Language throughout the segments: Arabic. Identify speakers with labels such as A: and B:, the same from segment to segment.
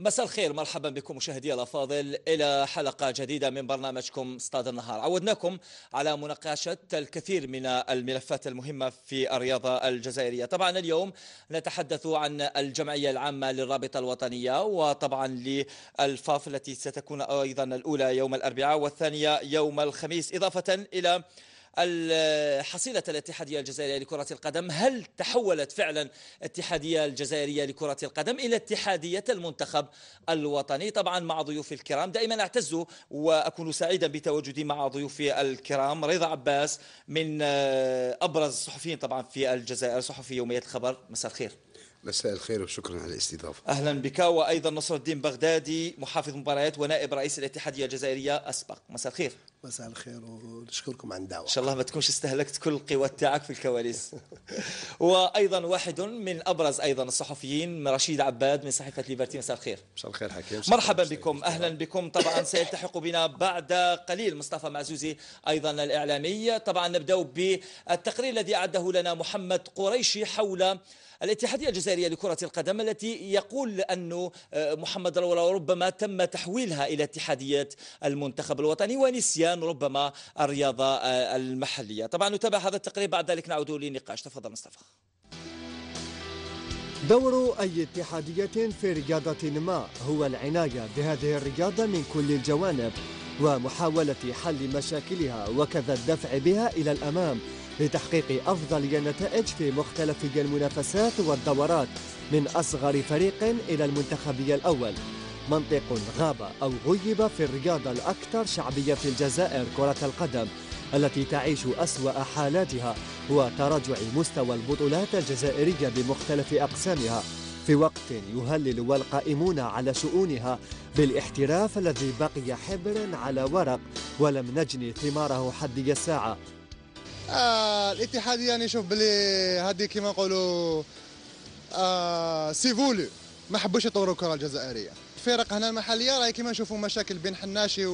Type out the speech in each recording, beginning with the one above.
A: مساء الخير مرحبا بكم مشاهدي الافاضل الى حلقه جديده من برنامجكم استاد النهار عودناكم على مناقشه الكثير من الملفات المهمه في الرياضه الجزائريه طبعا اليوم نتحدث عن الجمعيه العامه للرابطه الوطنيه وطبعا للفاف التي ستكون ايضا الاولى يوم الاربعاء والثانيه يوم الخميس اضافه الى حصيلة الاتحادية الجزائرية لكرة القدم هل تحولت فعلا الاتحادية الجزائرية لكرة القدم إلى اتحادية المنتخب الوطني طبعا مع ضيوف الكرام دائما أعتز وأكون سعيدا بتواجدي مع ضيوفي الكرام رضا عباس من آه، أبرز الصحفيين طبعا في الجزائر صحفي يومية الخبر مساء الخير
B: مساء الخير وشكرا على الاستضافه.
A: اهلا بك وايضا نصر الدين بغدادي محافظ مباريات ونائب رئيس الاتحاديه الجزائريه اسبق، مساء الخير. مساء الخير ونشكركم على الدعوه. ان شاء الله ما تكونش استهلكت كل القوى تاعك في الكواليس. وايضا واحد من ابرز ايضا الصحفيين رشيد عباد من صحيفه ليبرتي، مساء الخير.
C: مساء الخير حكيم.
A: مرحبا بكم، اهلا بكم طبعا سيلتحق بنا بعد قليل مصطفى معزوزي ايضا الاعلامي، طبعا نبدا بالتقرير الذي اعده لنا محمد قريشي حول الاتحادية الجزائرية لكرة القدم التي يقول أنه آه، محمد الولا ربما تم تحويلها إلى اتحادية المنتخب الوطني ونسيان ربما الرياضة آه، المحلية طبعا نتابع هذا التقرير بعد ذلك نعود للنقاش تفضل مصطفى
C: دور أي اتحادية في رياضة ما هو العناية بهذه الرياضة من كل الجوانب ومحاولة حل مشاكلها وكذا الدفع بها إلى الأمام لتحقيق أفضل النتائج في مختلف المنافسات والدورات من أصغر فريق إلى المنتخب الأول منطق غاب أو غيب في الرياضة الأكثر شعبية في الجزائر كرة القدم التي تعيش أسوأ حالاتها وتراجع مستوى البطولات الجزائرية بمختلف أقسامها في وقت يهلل والقائمون على شؤونها بالاحتراف الذي بقي حبر على ورق ولم نجني ثماره حد الساعة
D: آه الاتحاد يعني شوف بلي هذه كما نقولوا آه سيفولو ما حبوش يطوروا الكره الجزائريه الفرق هنا المحليه راهي كما نشوفوا مشاكل بين حناشي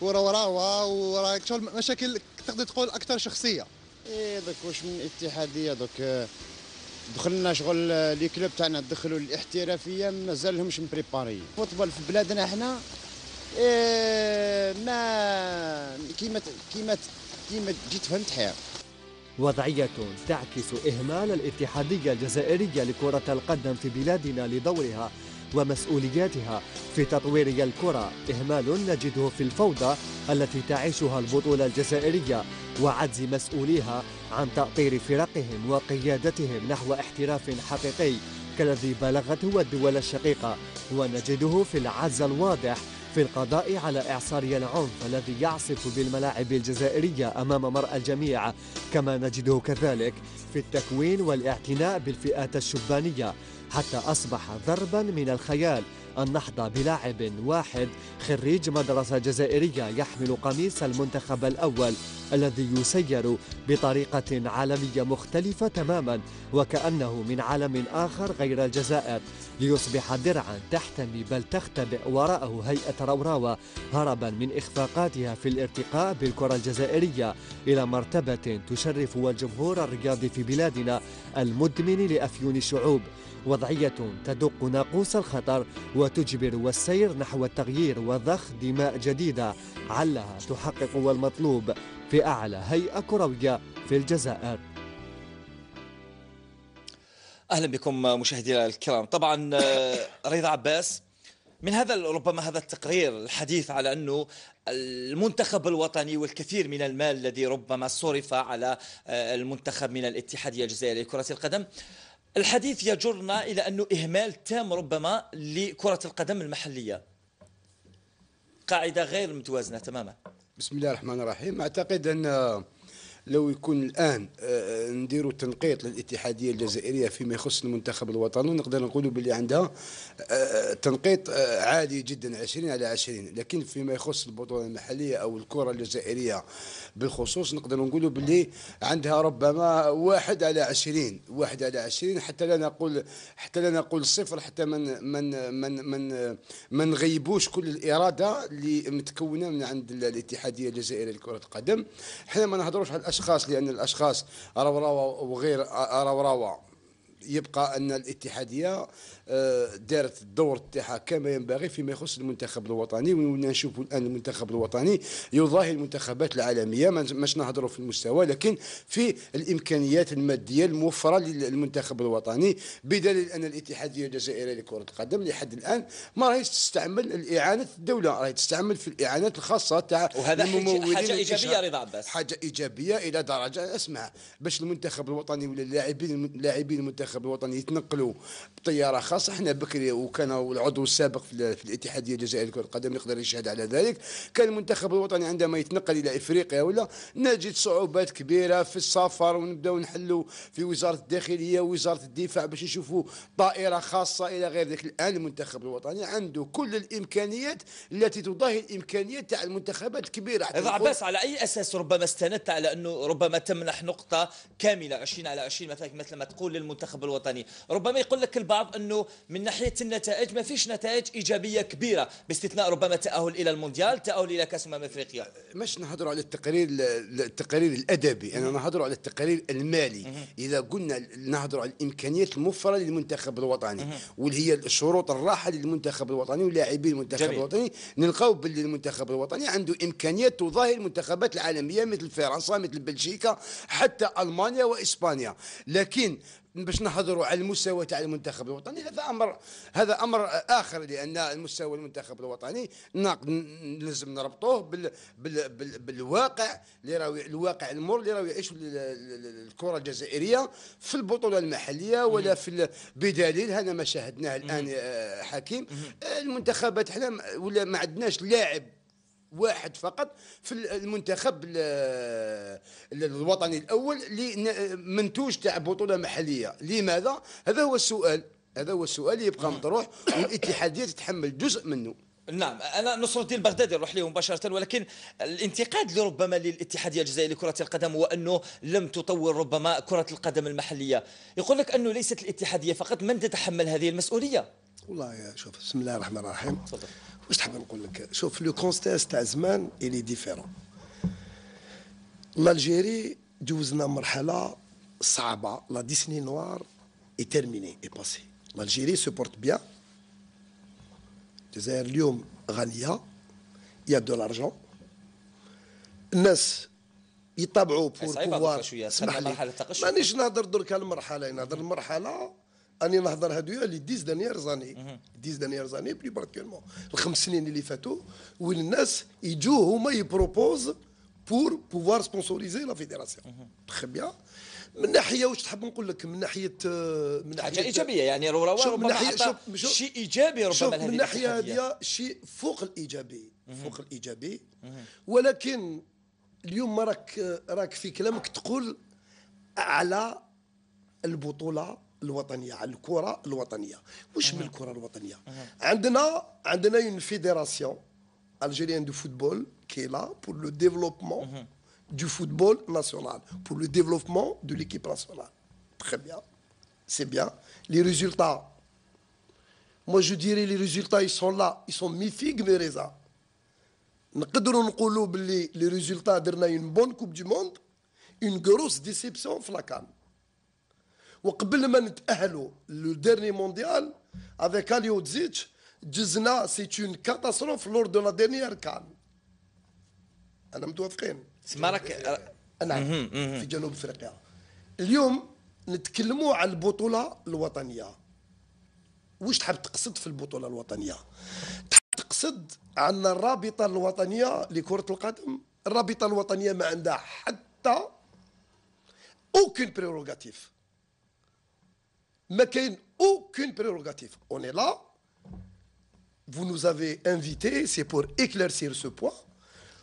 D: وروراوا وراك شغل مشاكل تقدر تقول اكثر شخصيه
C: ايه دوك واش من اتحاديه دوك
B: دخلنا شغل آه، لي كلوب تاعنا دخلوا الاحترافيه مازالهمش مبريباري
C: الفوتبول في بلادنا احنا إيه ما كيما كيما ديما جيت فهمت حياه وضعية تعكس إهمال الاتحادية الجزائرية لكرة القدم في بلادنا لدورها ومسؤولياتها في تطوير الكرة إهمال نجده في الفوضى التي تعيشها البطولة الجزائرية وعجز مسؤوليها عن تأطير فرقهم وقيادتهم نحو احتراف حقيقي كالذي بلغته الدول الشقيقة ونجده في العجز الواضح في القضاء على إعصار العنف الذي يعصف بالملاعب الجزائرية أمام مرأى الجميع كما نجده كذلك في التكوين والاعتناء بالفئات الشبانية حتى أصبح ضربا من الخيال أن نحظى بلاعب واحد خريج مدرسة جزائرية يحمل قميص المنتخب الأول الذي يسير بطريقة عالمية مختلفة تماما وكأنه من عالم آخر غير الجزائر ليصبح درعا تحتمي بل تختبئ وراءه هيئة روراوة هربا من إخفاقاتها في الارتقاء بالكرة الجزائرية إلى مرتبة تشرف الجمهور الرياضي في بلادنا المدمن لأفيون الشعوب وضعية تدق ناقوس الخطر وتجبر والسير نحو التغيير وضخ دماء جديدة علها تحقق المطلوب في أعلى هيئة كروية في الجزائر
A: أهلا بكم مشاهدينا الكرام طبعا آه، رضا عباس من هذا ربما هذا التقرير الحديث على أنه المنتخب الوطني والكثير من المال الذي ربما صرف على آه، المنتخب من الاتحادية الجزائرية لكرة القدم الحديث يجرنا إلى أنه إهمال تام ربما لكرة القدم المحلية قاعدة غير متوازنة تماما
B: بسم الله الرحمن الرحيم أعتقد أن لو يكون الان آه، آه، نديروا تنقيط للاتحاديه الجزائريه فيما يخص المنتخب الوطني نقدر نقولوا باللي عندها آه، تنقيط عادي جدا 20 على 20 لكن فيما يخص البطوله المحليه او الكره الجزائريه بالخصوص نقدر نقولوا باللي عندها ربما واحد على 20 واحد على 20 حتى لا نقول حتى لا نقول صفر حتى من من من من ما نغيبوش كل الاراده اللي متكونه من عند الاتحاديه الجزائريه لكره القدم احنا ما نهضروش على الاشخاص لان الاشخاص روراوا وغير روراوا آه، يبقى ان الاتحاديه دارت الدور تاعها كما ينبغي فيما يخص المنتخب الوطني نشوفوا الان المنتخب الوطني يضاهي المنتخبات العالميه مش نهضروا في المستوى لكن في الامكانيات الماديه الموفره للمنتخب الوطني بدليل ان الاتحاديه الجزائريه لكره القدم لحد الان ما راهيش تستعمل الاعانه الدوله راهي تستعمل في الاعانات الخاصه تاع وهذا حاجه ايجابيه رضا عباس حاجه ايجابيه الى درجه اسمع باش المنتخب الوطني ولا اللاعبين اللاعبين المنتخب الوطني يتنقلوا بطياره خاصه صحنا بكري وكان العضو السابق في الاتحاديه الجزائريه لكره القدم يقدر يشهد على ذلك كان المنتخب الوطني عندما يتنقل الى افريقيا ولا نجد صعوبات كبيره في السفر ونبداو نحلوا في وزاره الداخليه ووزاره الدفاع باش نشوفوا طائره خاصه الى غير ذلك الان المنتخب الوطني عنده كل الامكانيات التي تضاهي الامكانيات تاع المنتخبات الكبيره اذا عباس على
A: اي اساس ربما استندت على انه ربما تمنح نقطه كامله 20 على 20 مثلا مثل ما تقول للمنتخب الوطني ربما يقول لك البعض انه من ناحيه النتائج ما فيش نتائج ايجابيه كبيره باستثناء ربما تاهل الى المونديال تاهل الى كاس امم افريقيا
B: مش نهضروا على التقرير التقرير الادبي انا نهضروا على التقرير المالي اذا قلنا نهضروا على الامكانيات الموفره للمنتخب الوطني واللي هي الشروط الراحه للمنتخب الوطني ولاعبي المنتخب جميل. الوطني نلقاو باللي المنتخب الوطني عنده امكانيات تضاهي المنتخبات العالميه مثل فرنسا مثل بلجيكا حتى المانيا واسبانيا لكن باش نحضروا على المستوى تاع المنتخب الوطني هذا امر هذا امر اخر لان المستوى المنتخب الوطني ناقد لازم نربطوه بال بال بال بالواقع اللي راهو الواقع المر اللي راهو يعيشوا الكره الجزائريه في البطوله المحليه ولا في بدليل هذا ما شاهدناه الان آه، حكيم المنتخبات احنا ولا ما عندناش لاعب واحد فقط في المنتخب الوطني الاول اللي منتوج تاع بطوله محليه لماذا هذا هو السؤال هذا هو السؤال اللي يبقى مطروح والاتحاديه تتحمل
A: جزء منه نعم انا نصر الدين البغدادي نروح ليه مباشره ولكن الانتقاد لربما للاتحاديه الجزائريه لكره القدم هو انه لم تطور ربما كره القدم المحليه يقول لك انه ليست الاتحاديه فقط من تتحمل هذه المسؤوليه
D: والله يا شوف بسم الله الرحمن الرحيم تفضل واش تحب نقول لك شوف لو كونستاس تاع زمان الي ديفيرون لالجيري دوزنا مرحله صعبه لا ديسني نوار اي تيرميني اي باسي لالجيري سوبورت بيان الجزائر اليوم غاليه يا دو لارجون الناس يتابعوا بور بوفوار صعيبه شويه مانيش نهضر درك المرحله نهضر المرحله اني نهضر هادويا لي 10 دانيير زاني 10 دانيير زاني بلي بارتيكولمون الخمس سنين اللي فاتوا وين الناس يجوا هما يبروبوز بور بوفوار سبونسوريزي لا فيدراسيون تخي بيان من ناحيه واش تحب نقول لك من ناحيه من ناحيه حاجه ايجابيه يعني ربما من ناحيه
E: شيء ايجابي ربما من الناحيه
D: هذه شيء فوق الايجابي فوق الايجابي ولكن اليوم راك راك في كلامك تقول على البطوله الوطنيه Où je mets واش من le الوطنيه عندنا عندنا une fédération algérienne de football qui est là pour le développement du football national, pour le développement de l'équipe nationale. Très bien, c'est bien. Les résultats, moi je dirais les résultats, ils sont là, ils sont mythiques, mais que Les résultats, d'une une bonne Coupe du Monde, une grosse déception, flacane. وقبل ما نتاهلوا لو ديرني مونديال افيك اليو تزيتش جزنا سي اون كاتاستروف لور دو لا ديرنيير كان انا متوافقين سمارك راك أه. أه، نعم في جنوب افريقيا اليوم نتكلموا على البطوله الوطنيه واش تحب تقصد في البطوله الوطنيه تحب تقصد عن الرابطه الوطنيه لكره القدم الرابطه الوطنيه ما عندها حتى اوكين بريروغاتيف ما كاين اوكين بريروغاتيف on est là vous nous avez invités c'est pour éclaircir ce point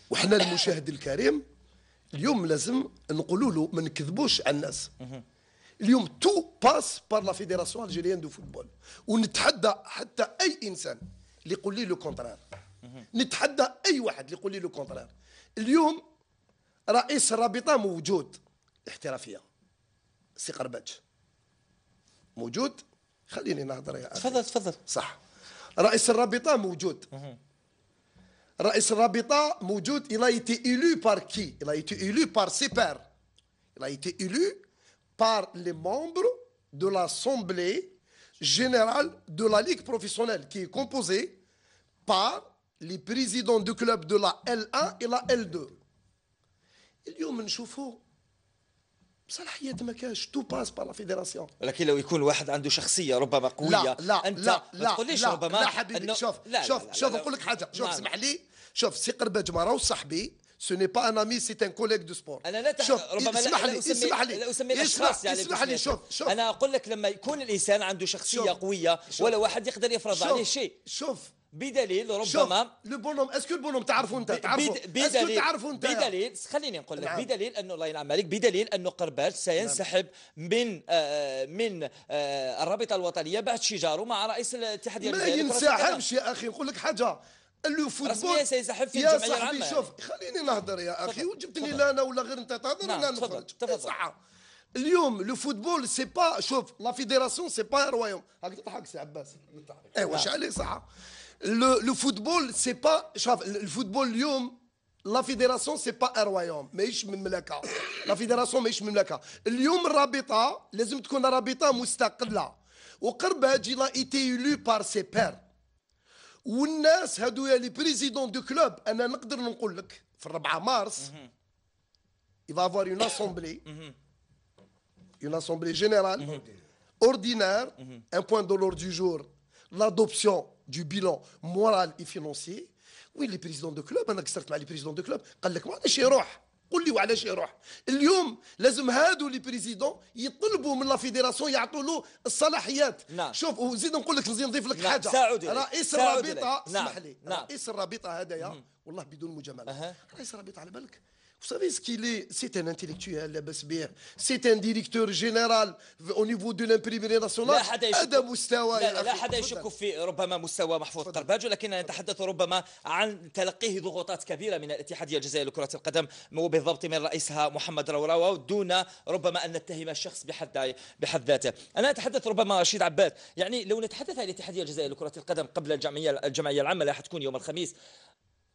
D: وحنا المشاهد الكريم اليوم لازم نقولوا له ما نكذبوش على الناس اليوم تو باس بار لا فيديراسيون الجيريان دو فوتبول ونتحدى حتى اي انسان اللي يقول لي لو كونترار نتحدى اي واحد اللي يقول لي لو كونترار اليوم رئيس الرابطه موجود احترافيه سي قرباج موجود خليني il a été élu par qui il a été élu par ses pairs il a été élu par les membres de l'Assemblée générale de la Ligue professionnelle qui est composée par les présidents du club de la L1 et la L2. اليوم نشوفوا صلاحيات ما كاش تو باس بار لا فيدراسيون
A: ولكن لو يكون واحد عنده شخصيه ربما قويه لا لا انت لا لا تقوليش لا ربما لا حبيبي أنه... شوف
D: لا شوف لا لا شوف نقول لك حاجه شوف نعم. اسمح لي شوف سي قربة راهو وصاحبي سو ني با ان امي
A: سي ان كوليك دو سبور انا لا تح... شوف ربما اسمح لي اسمح يعني لي اسمح اسمي اسمح يعني اسمح لي شوف شوف انا اقول لك لما يكون الانسان عنده شخصيه قويه ولا واحد يقدر يفرض عليه شيء شوف بدليل ربما لو بونوم اسكو البونوم تعرفوا انت تعرفوا بدليل تعرفوا انت بدليل خليني نقول لك نعم. بدليل انه الله ينعم عليك بدليل انه قرباج سينسحب نعم. من آه،, آه من آه الرابطه الوطنيه بعد شجاره مع رئيس الاتحاد ما ينسحبش
D: يا اخي نقول لك حاجه لو فوتبول رسميا سينسحب في الجمعيه يا صاحبي شوف خليني نهضر يا اخي لي لا انا ولا غير انت تهضر انا نعم، نخرج صح اليوم لو فوتبول سي با شوف لا فيديراسيون سي با رويوم هاك تضحك سي عباس نعم. ايوا واش عليه صح le, le football, c'est pas. Le football, اليوم, la fédération, c'est pas un royaume. ماهيش مملكه. La fédération ماهيش مملكه. اليوم الرابطه لازم تكون رابطه مستقله. وقربها تجي لا ايتي ايلو بار سي بير. والناس هادويا لي بريزيدون دو كلوب انا نقدر نقول لك في 4 mars, mhm. il va avoir une assemblée mhm. une assemblée générale mhm. ordinaire un point de l'ordre du jour l'adoption du bilan moral et financier وين لي بريزيدون دو كلوب انا قصرت مع لي بريزيدون دو كلوب قال لك ما يروح قول لي وعلاش يروح اليوم لازم هادو لي بريزيدون يطلبوا من لا فيديراسيون يعطوا له الصلاحيات نعم. شوف وزيد نقول لك نزيد نضيف لك نعم. حاجه ساعد رئيس الرابطه اسمح نعم. لي نعم. رئيس الرابطه هذايا والله بدون مجامله أه. رئيس الرابطه على بالك Vous savez ce qu'il est C'est un intellectuel, c'est un directeur général au niveau de l'imprimerie nationale هذا مستوى لا, لا حدا
A: يشك في ربما مستوى محفوظ الطرباج ولكننا نتحدث ربما عن تلقيه ضغوطات كبيرة من الاتحادية الجزائرية لكرة القدم وبالضبط من رئيسها محمد روراو دون ربما أن نتهم الشخص بحد بحد ذاته أنا أتحدث ربما رشيد عباد يعني لو نتحدث عن الاتحادية الجزائرية لكرة القدم قبل الجمعية الجمعية العامة اللي حتكون يوم الخميس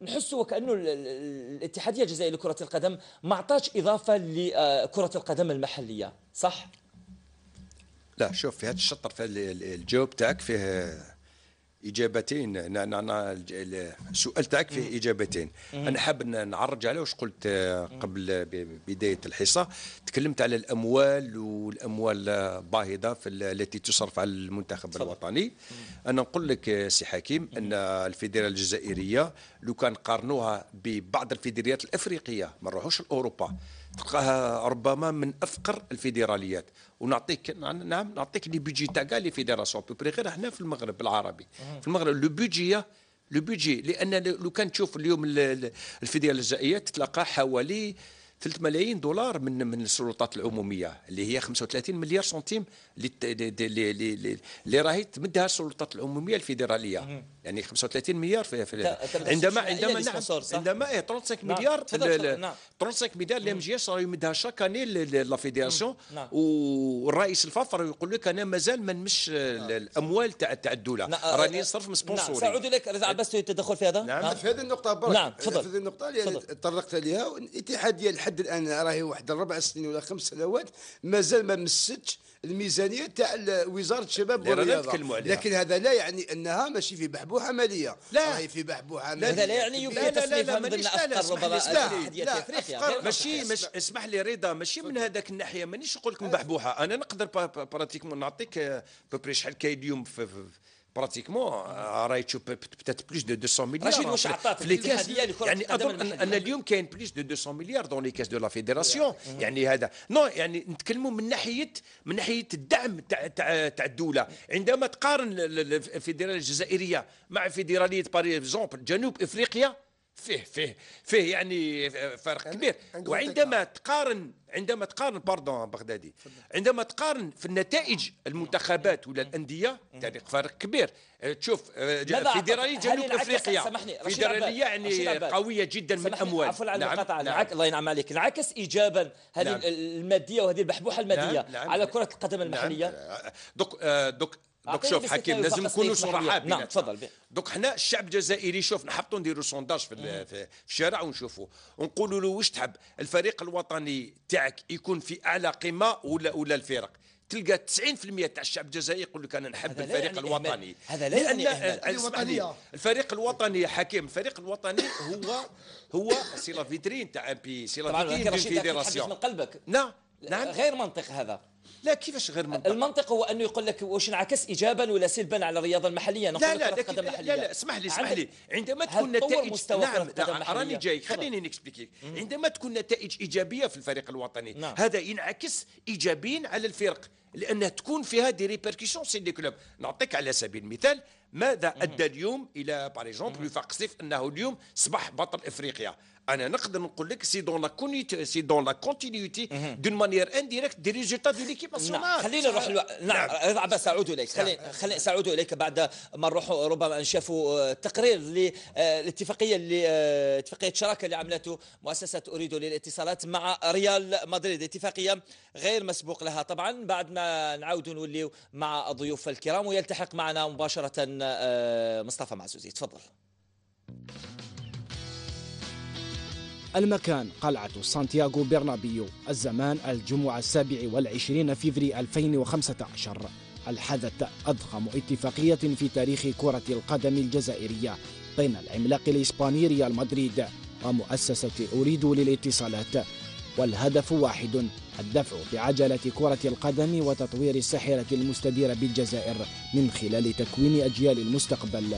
A: نحسه وكانه الاتحاديه الجزائريه لكره القدم ما عطاتش اضافه لكره آه، القدم المحليه صح
F: لا شوف في هذا الشطر في الجواب تاعك فيه اجابتين أنا أنا السؤال تاعك فيه اجابتين انا حاب نعرج على واش قلت آه، قبل بدايه الحصه تكلمت على الاموال والاموال الباهظه التي تصرف على المنتخب صدق. الوطني انا نقول لك آه، سي حكيم ان الفيدرال الجزائريه لو كان قارنوها ببعض الفيدراليات الافريقيه ما نروحوش لاوروبا تلقاها ربما من افقر الفيدراليات ونعطيك نعم, نعم، نعطيك لي بيجي تاع لي فيدراسيون بوبري غير هنا في المغرب العربي في المغرب لو بيجي لو بيجي لان لو كان تشوف اليوم الفيدراليات الجزائريه تتلقى حوالي 3 ملايين دولار من من السلطات العموميه اللي هي 35 مليار سنتيم اللي راهي تمدها السلطات العموميه الفيدراليه يعني 35 مليار في, في عندما عندما نعم عندما ايه 35 نعم. مليار 35 نعم. مليار لام جي اس راه يمدها شاك اني لا فيديراسيون نعم. والرئيس الفافر يقول لك انا مازال ما نمش الاموال تاع تاع الدوله راني نصرف أه، أه، من نعم. ساعود
C: لك
A: رضا عباس تدخل في هذا نعم في هذه النقطه برك نعم تفضل في هذه النقطه اللي تطرقت لها الاتحاديه
B: لحد الان راهي واحد الربع سنين ولا خمس سنوات مازال ما مستش الميزانيه تاع وزاره الشباب والرياضه لكن هذا لا يعني انها ماشي في بحبوحه ماليه لا هي في بحبوحه ماليه هذا لا يعني يبقى تصنيفها من ضمن افقر ربما
G: افريقيا
F: ماشي اسمح لي رضا ماشي من هذاك الناحيه مانيش نقول لك بحبوحه انا نقدر براتيكمون نعطيك آه، بوبري شحال كاين اليوم في براتيكمون راهي تشوف بتات بلوس دو 200 مليار رشيد واش عطات في لي كاس يعني اظن ان, اليوم كاين بلوس دو 200 مليار دون لي كاس دو لا فيدراسيون يعني هذا نو يعني نتكلموا من ناحيه من ناحيه الدعم تاع تاع تاع الدوله عندما تقارن الفيدراليه الجزائريه مع فيدراليه اكزومبل جنوب افريقيا فيه فيه فيه يعني فرق كبير وعندما تقارن عندما تقارن باردون بغدادي عندما تقارن في النتائج المنتخبات ولا الانديه تاريخ فرق كبير آه، تشوف آه، فيدراليه
C: جنوب
A: افريقيا فيدراليه يعني قويه جدا من الاموال عفوا على المقاطعه نعم. نعم. الله ينعم عليك انعكس ايجابا هذه نعم. الماديه وهذه البحبوحه الماديه نعم. نعم. على كره القدم المحليه نعم.
F: آه، دوك دوك دوك شوف حكيم لازم نكونوا صراحه نعم تفضل دوك حنا الشعب الجزائري شوف نحطوا نديروا سونداج في, في الشارع ونشوفوا ونقولوا له واش تحب الفريق الوطني تاعك يكون في اعلى قمه ولا ولا الفرق تلقى 90% تاع الشعب الجزائري يقول لك انا نحب الفريق يعني الوطني هذا لا يعني الوطنية الفريق الوطني حكيم الفريق الوطني هو هو سي لا فيترين تاع ان بي سي لا فيترين طبعا في من
A: قلبك نعم نعم غير منطق هذا لا كيفاش غير منطق المنطق هو انه يقول لك واش انعكس ايجابا ولا سلبا على الرياضه المحليه لا لا لكن لا, لا لا اسمح لي اسمح لي
F: عندما تكون نتائج مستوى نعم, نعم، راني جاي نعم. خليني نكسبليكيك
A: عندما تكون
F: نتائج ايجابيه في الفريق الوطني نعم. هذا ينعكس ايجابيا على الفرق لانها تكون فيها دي ريبركسيون سي دي كلوب نعطيك على سبيل المثال ماذا ادى اليوم الى باغ اكزومبل يوفاق سيف انه اليوم اصبح بطل افريقيا انا نقدر نقول لك سي دون لا
A: كونيتي سي دون لا كونتينيتي دون مانيير انديريكت دي ريزولتا دو ليكيب ناسيونال خلينا نروح الو... نعم رضا نعم. أه، عباس ساعود اليك خلينا نعم. خلينا ساعود اليك بعد ما نروحوا ربما نشافوا التقرير أه، للاتفاقيه أه، اللي اتفاقيه الشراكه اللي عملته مؤسسه اريد للاتصالات مع ريال مدريد اتفاقيه غير مسبوق لها طبعا بعد ما نعاودوا نوليو مع الضيوف الكرام ويلتحق معنا مباشره مصطفى معزوزي تفضل
G: المكان قلعة سانتياغو برنابيو الزمان الجمعة السابع والعشرين فيفري 2015 الحدث أضخم اتفاقية في تاريخ كرة القدم الجزائرية بين العملاق الإسباني ريال مدريد ومؤسسة أريد للاتصالات والهدف واحد الدفع بعجلة كرة القدم وتطوير الساحرة المستديرة بالجزائر من خلال تكوين أجيال المستقبل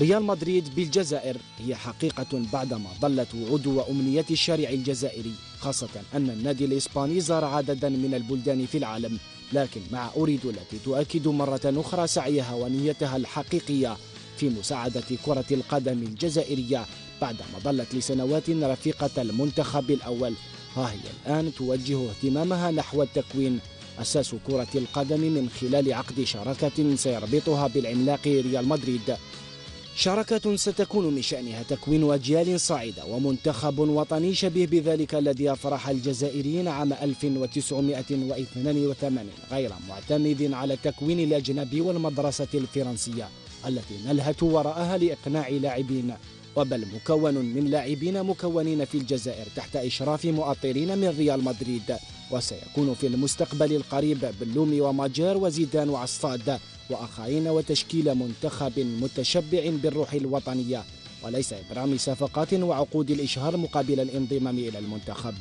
G: ريال مدريد بالجزائر هي حقيقة بعدما ظلت وعود وأمنيات الشارع الجزائري خاصة أن النادي الإسباني زار عددا من البلدان في العالم لكن مع أوريد التي تؤكد مرة أخرى سعيها ونيتها الحقيقية في مساعدة كرة القدم الجزائرية بعدما ظلت لسنوات رفيقة المنتخب الأول ها هي الآن توجه اهتمامها نحو التكوين أساس كرة القدم من خلال عقد شراكة سيربطها بالعملاق ريال مدريد شراكة ستكون من شأنها تكوين أجيال صاعدة ومنتخب وطني شبيه بذلك الذي أفرح الجزائريين عام 1982 غير معتمد على التكوين الأجنبي والمدرسة الفرنسية التي نلهت وراءها لإقناع لاعبين وبل مكون من لاعبين مكونين في الجزائر تحت إشراف مؤطرين من ريال مدريد وسيكون في المستقبل القريب بلومي وماجير وزيدان وعصاد وآخرين وتشكيل منتخب متشبع بالروح الوطنية وليس إبرام صفقات وعقود الإشهار مقابل الانضمام إلى المنتخب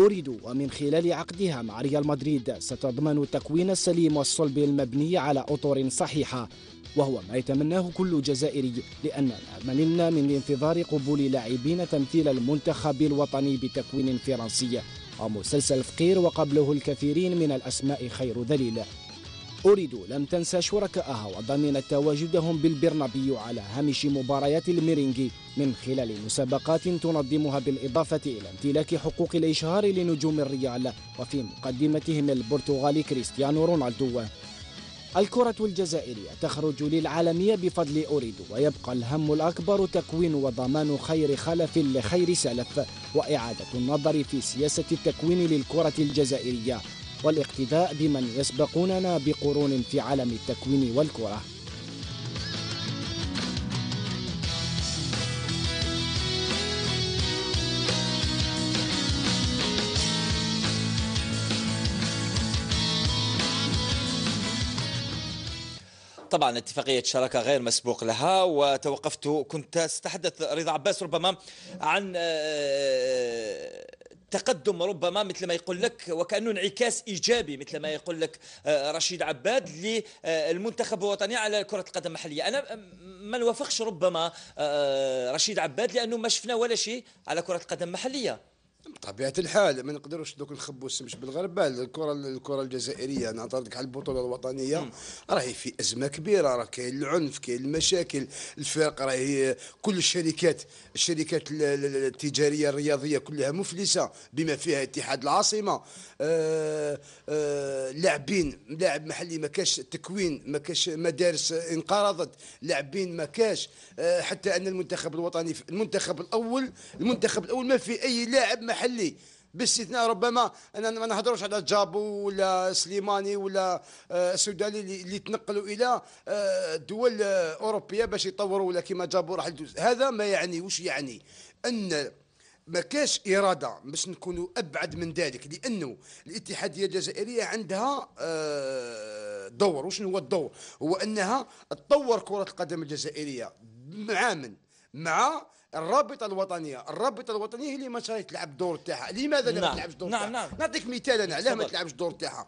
G: أريد ومن خلال عقدها مع ريال مدريد ستضمن التكوين السليم والصلب المبني على أطر صحيحة وهو ما يتمناه كل جزائري لأننا مللنا من انتظار قبول لاعبين تمثيل المنتخب الوطني بتكوين فرنسي ومسلسل فقير وقبله الكثيرين من الأسماء خير دليل أوريدو لم تنسى شركائها وضمنت تواجدهم بالبرنابيو على هامش مباريات الميرينجي من خلال مسابقات تنظمها بالإضافة إلى امتلاك حقوق الإشهار لنجوم الريال وفي مقدمتهم البرتغالي كريستيانو رونالدو الكرة الجزائرية تخرج للعالمية بفضل أوريدو ويبقى الهم الأكبر تكوين وضمان خير خلف لخير سلف وإعادة النظر في سياسة التكوين للكرة الجزائرية والاقتداء بمن يسبقوننا بقرون في عالم التكوين والكره
A: طبعا اتفاقية شراكة غير مسبوق لها وتوقفت كنت استحدث رضا عباس ربما عن آه، تقدم ربما مثل ما يقول لك وكأنه انعكاس إيجابي مثل ما يقول لك آه، رشيد عباد للمنتخب الوطني على كرة القدم المحلية أنا آه، ما نوافقش ربما آه، رشيد عباد لأنه ما شفنا ولا شيء على كرة القدم المحلية
B: بطبيعه الحال ما نقدروش دوك نخبوا السمش بالغربال الكره الكره الجزائريه نعترضك على البطوله الوطنيه راهي في ازمه كبيره راه كاين العنف كاين المشاكل الفرق راهي كل الشركات الشركات التجاريه الرياضيه كلها مفلسه بما فيها اتحاد العاصمه آه، آه، لاعبين لاعب محلي ما كاش تكوين ما كاش مدارس انقرضت لاعبين ما كاش آه، حتى ان المنتخب الوطني المنتخب الاول المنتخب الاول ما في اي لاعب محلي محلي باستثناء ربما انا ما نهضروش على جابو ولا سليماني ولا السوداني آه، اللي تنقلوا الى آه، دول آه، اوروبيه باش يطوروا ولا كيما جابو راح لدوز هذا ما يعني وش يعني ان ما كاش اراده باش نكونوا ابعد من ذلك لانه الاتحاديه الجزائريه عندها دور وشنو هو الدور هو انها تطور كره القدم الجزائريه معامل مع الرابطه الوطنيه الرابطه الوطنيه هي اللي ما تلعب الدور تاعها لماذا نعم. ما تلعبش الدور نعم. تاعها نعم. نعطيك مثال انا علاه ما تلعبش الدور تاعها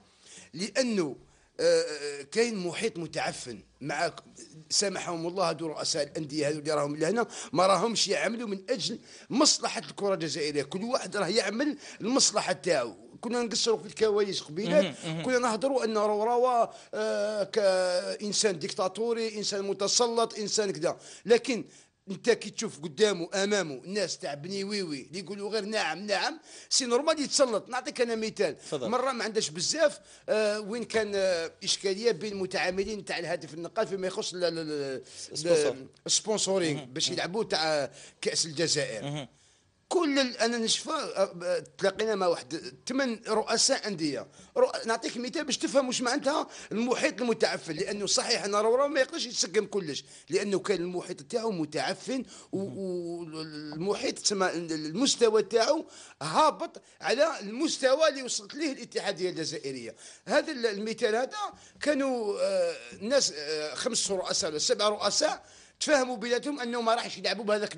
B: لانه آه، آه، كاين محيط متعفن مع سامحهم الله هذو رؤساء الانديه هذو اللي راهم لهنا ما راهمش يعملوا من اجل مصلحه الكره الجزائريه كل واحد راه يعمل المصلحه تاعو كنا نقصروا في الكواليس قبيلات كنا نهضروا ان روا آه كانسان ديكتاتوري انسان متسلط انسان كذا لكن انت كي تشوف قدامه امامه ناس تاع بنيويوي اللي يقولوا غير نعم نعم سي نورمال يتسلط نعطيك انا مثال مره ما عندهاش بزاف آه وين كان آه اشكاليه بين المتعاملين تاع الهاتف النقال فيما يخص السبونسورينغ باش يلعبوا تاع كاس الجزائر كل انا نشفى تلاقينا مع واحد ثمان رؤساء انديه رؤ... نعطيك مثال باش تفهم واش معناتها المحيط المتعفن لانه صحيح ان رورا ما يقدرش يتسقم كلش لانه كان المحيط تاعو متعفن والمحيط و... تسمى المستوى تاعو هابط على المستوى اللي وصلت ليه الاتحاديه الجزائريه هذا المثال هذا كانوا الناس آه، آه، خمس رؤساء ولا سبع رؤساء تفاهموا بيناتهم انه ما راحش يلعبوا بهذاك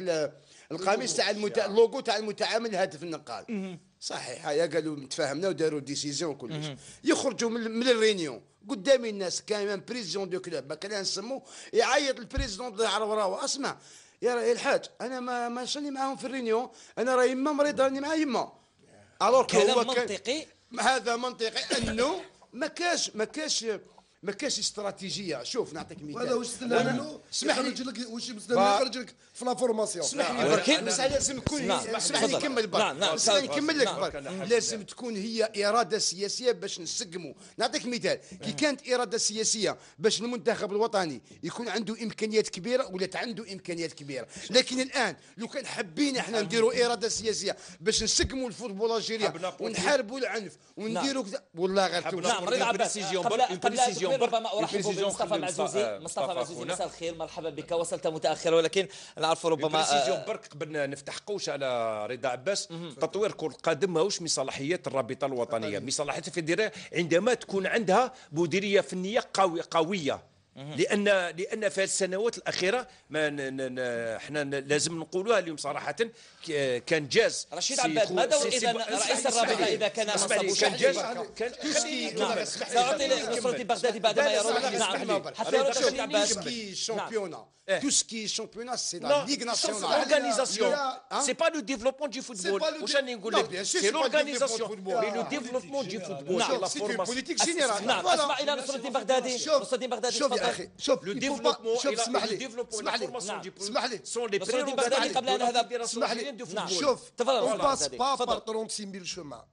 B: القميص تاع المت... اللوغو تاع المتعامل هاتف النقال صحيح هيا قالوا تفاهمنا وداروا ديسيزيون وكلش يخرجوا من, من الرينيون قدام الناس كان بريزيون دو كلوب ما كان نسمو يعيط البريزيدون تاع راهو اسمع يا الحاج انا ما ماشاني معاهم في الرينيون انا راه يما مريض راني مع يما الوغ كلام منطقي هذا منطقي انه ما كاش ما كاش ما كاش استراتيجيه شوف نعطيك مثال هذا واش استنى منه اسمح لي يخرج لك
D: واش مستنى يخرج
B: لك في لا فورماسيون اسمح لي برك بس لازم تكون اسمح لي نكمل برك اسمح لي نكمل لك برك لازم تكون هي اراده سياسيه باش نسقموا نعطيك مثال كي أه. كانت اراده سياسيه باش المنتخب الوطني يكون عنده امكانيات كبيره ولات عنده امكانيات كبيره لكن الان لو كان حبينا احنا أه. نديروا اراده سياسيه باش نسقموا الفوتبول الجيري ونحاربوا العنف ونديروا والله غير نعم رضا عباس
A: قبل ربما ارحب بمصطفى معزوزي مصطفى آه، معزوزي مساء الخير مرحبا بك وصلت متاخرا ولكن نعرف ربما بريسيزيون آه، برك
F: قبل قوش على رضا عباس تطوير كره القدم ماهوش من صلاحيات الرابطه الوطنيه أيوة. من صلاحيات الفيدرال عندما تكون عندها مديريه فنيه قوي قويه لان لان في السنوات الاخيره ما احنا لازم نقولوها اليوم صراحه كان جاز رشيد عباد ما دور اذا رئيس الرابطه اذا كان نصب كان جاز نعم. كان
A: نعم. نعم. سأعطي لنصرتي بغدادي بعد ما يرى نعم حتى رشيد عباد كي
B: شامبيونا توسكي شامبيونا سي لا ليغ ناسيونال لورغانيزاسيون سي با لو ديفلوبمون دي فوتبول واش
F: نقول لك سي لورغانيزاسيون مي لو ديفلوبمون دي فوتبول لا فورماسيون نعم اسمع الى نصرتي بغدادي نصرتي بغدادي Le développement لو ديفلوبمون لا
A: فورماسيون دي بروي سون لي بريروغاتيف قبل ان هذا اسمح لي شوف on passe pas
D: par 36 000 chemins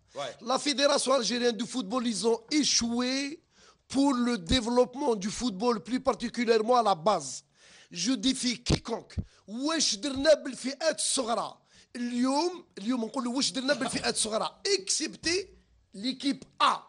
D: la fédération algérienne du football ils ont échoué pour le développement du football plus particulièrement à la base je défie quiconque واش درنا بالفئات الصغرى اليوم اليوم نقول واش درنا بالفئات الصغرى اكسبتي ليكيب ا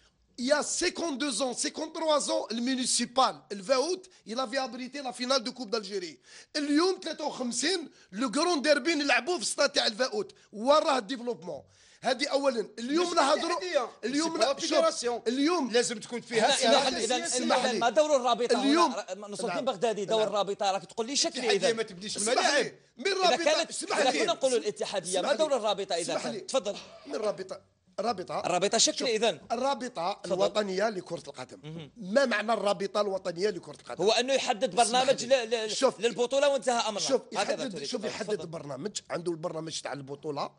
D: il y a 52 ans, 53 ans, le municipal, le 20 août, il avait abrité la finale de Coupe d'Algérie. اليوم 53 le grand derby, il a 16 le 20 اوت وين راه développement. هذه اولا اليوم نهضروا اليوم اليوم لازم تكون فيها سياسه لي ما دور الرابطه اليوم نصر نعم.
A: بغدادي دور نعم. الرابطه راك تقول لي شكلي اذا ما تبديش من الملاعب من الرابطه اسمح لي كنا نقولوا الاتحاديه ما دور الرابطه اذا تفضل
D: من الرابطه رابطه الرابطه شكل اذا الرابطه فضل. الوطنيه لكره القدم ما معنى الرابطه الوطنيه لكره القدم هو انه يحدد برنامج ل... شوف للبطوله وانتهى امرنا شوف يحدد شوف يحدد برنامج عنده البرنامج تاع البطوله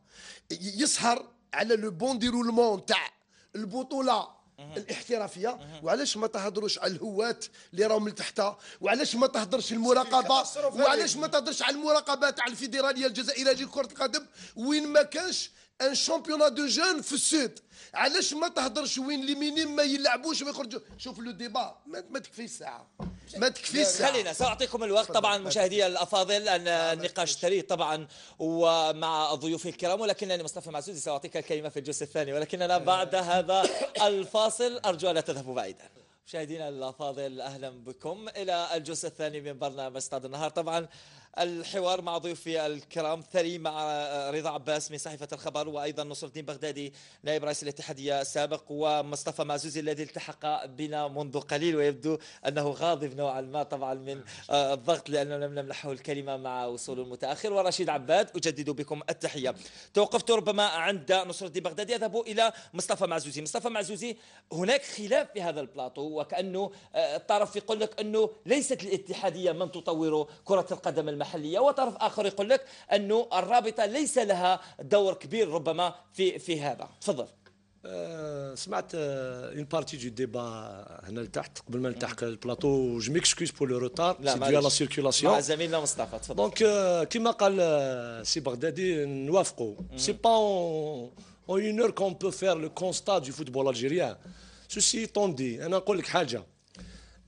D: يسهر على لو بون ديرولمون تاع البطوله الاحترافيه وعلاش ما تهضروش على الهواة اللي راهم لتحت وعلاش ما تهضرش المراقبه وعلاش ما تهضرش على المراقبه تاع الفيدراليه الجزائريه لكره القدم وين ما كانش ان شامبيون دو جون في السود علاش ما تهضرش وين لي مينيم ما يلعبوش ما يخرجوا شوف لو ديبا ما تكفيش الساعه
A: ما تكفيش خلينا ساعطيكم الوقت طبعا مشاهدي الافاضل ان النقاش ثري طبعا ومع ضيوفي الكرام ولكنني مصطفى معزوزي ساعطيك الكلمه في الجزء الثاني ولكننا آه. بعد هذا الفاصل ارجو ان لا تذهبوا بعيدا مشاهدينا الافاضل اهلا بكم الى الجزء الثاني من برنامج استاد النهار طبعا الحوار مع ضيوفي الكرام ثري مع آه، رضا عباس من صحيفة الخبر وأيضا نصر الدين بغدادي نائب رئيس الاتحادية السابق ومصطفى معزوزي الذي التحق بنا منذ قليل ويبدو أنه غاضب نوعا ما طبعا من نعم. آه، الضغط لأنه لم نمنحه الكلمة مع وصول المتأخر ورشيد عباد أجدد بكم التحية نعم. توقفت ربما عند نصر الدين بغدادي أذهب إلى مصطفى معزوزي مصطفى معزوزي هناك خلاف في هذا البلاطو وكأنه آه، الطرف يقول لك أنه ليست الاتحادية من تطور كرة القدم المائية. المحليه وطرف اخر يقول لك انه الرابطه ليس لها دور كبير ربما في في هذا تفضل
E: أه، سمعت اون بارتي دو ديبا هنا لتحت قبل ما نلتحق البلاطو جو ميكسكوز بور لو روتار سي دو لا سيركيلاسيون مع
A: زميلنا مصطفى تفضل
E: دونك أه، كيما قال أه، سي بغدادي نوافقوا سي با اون اون اور كون بو فير لو كونستا دو فوتبول الجيريان سوسي طوندي انا نقول لك حاجه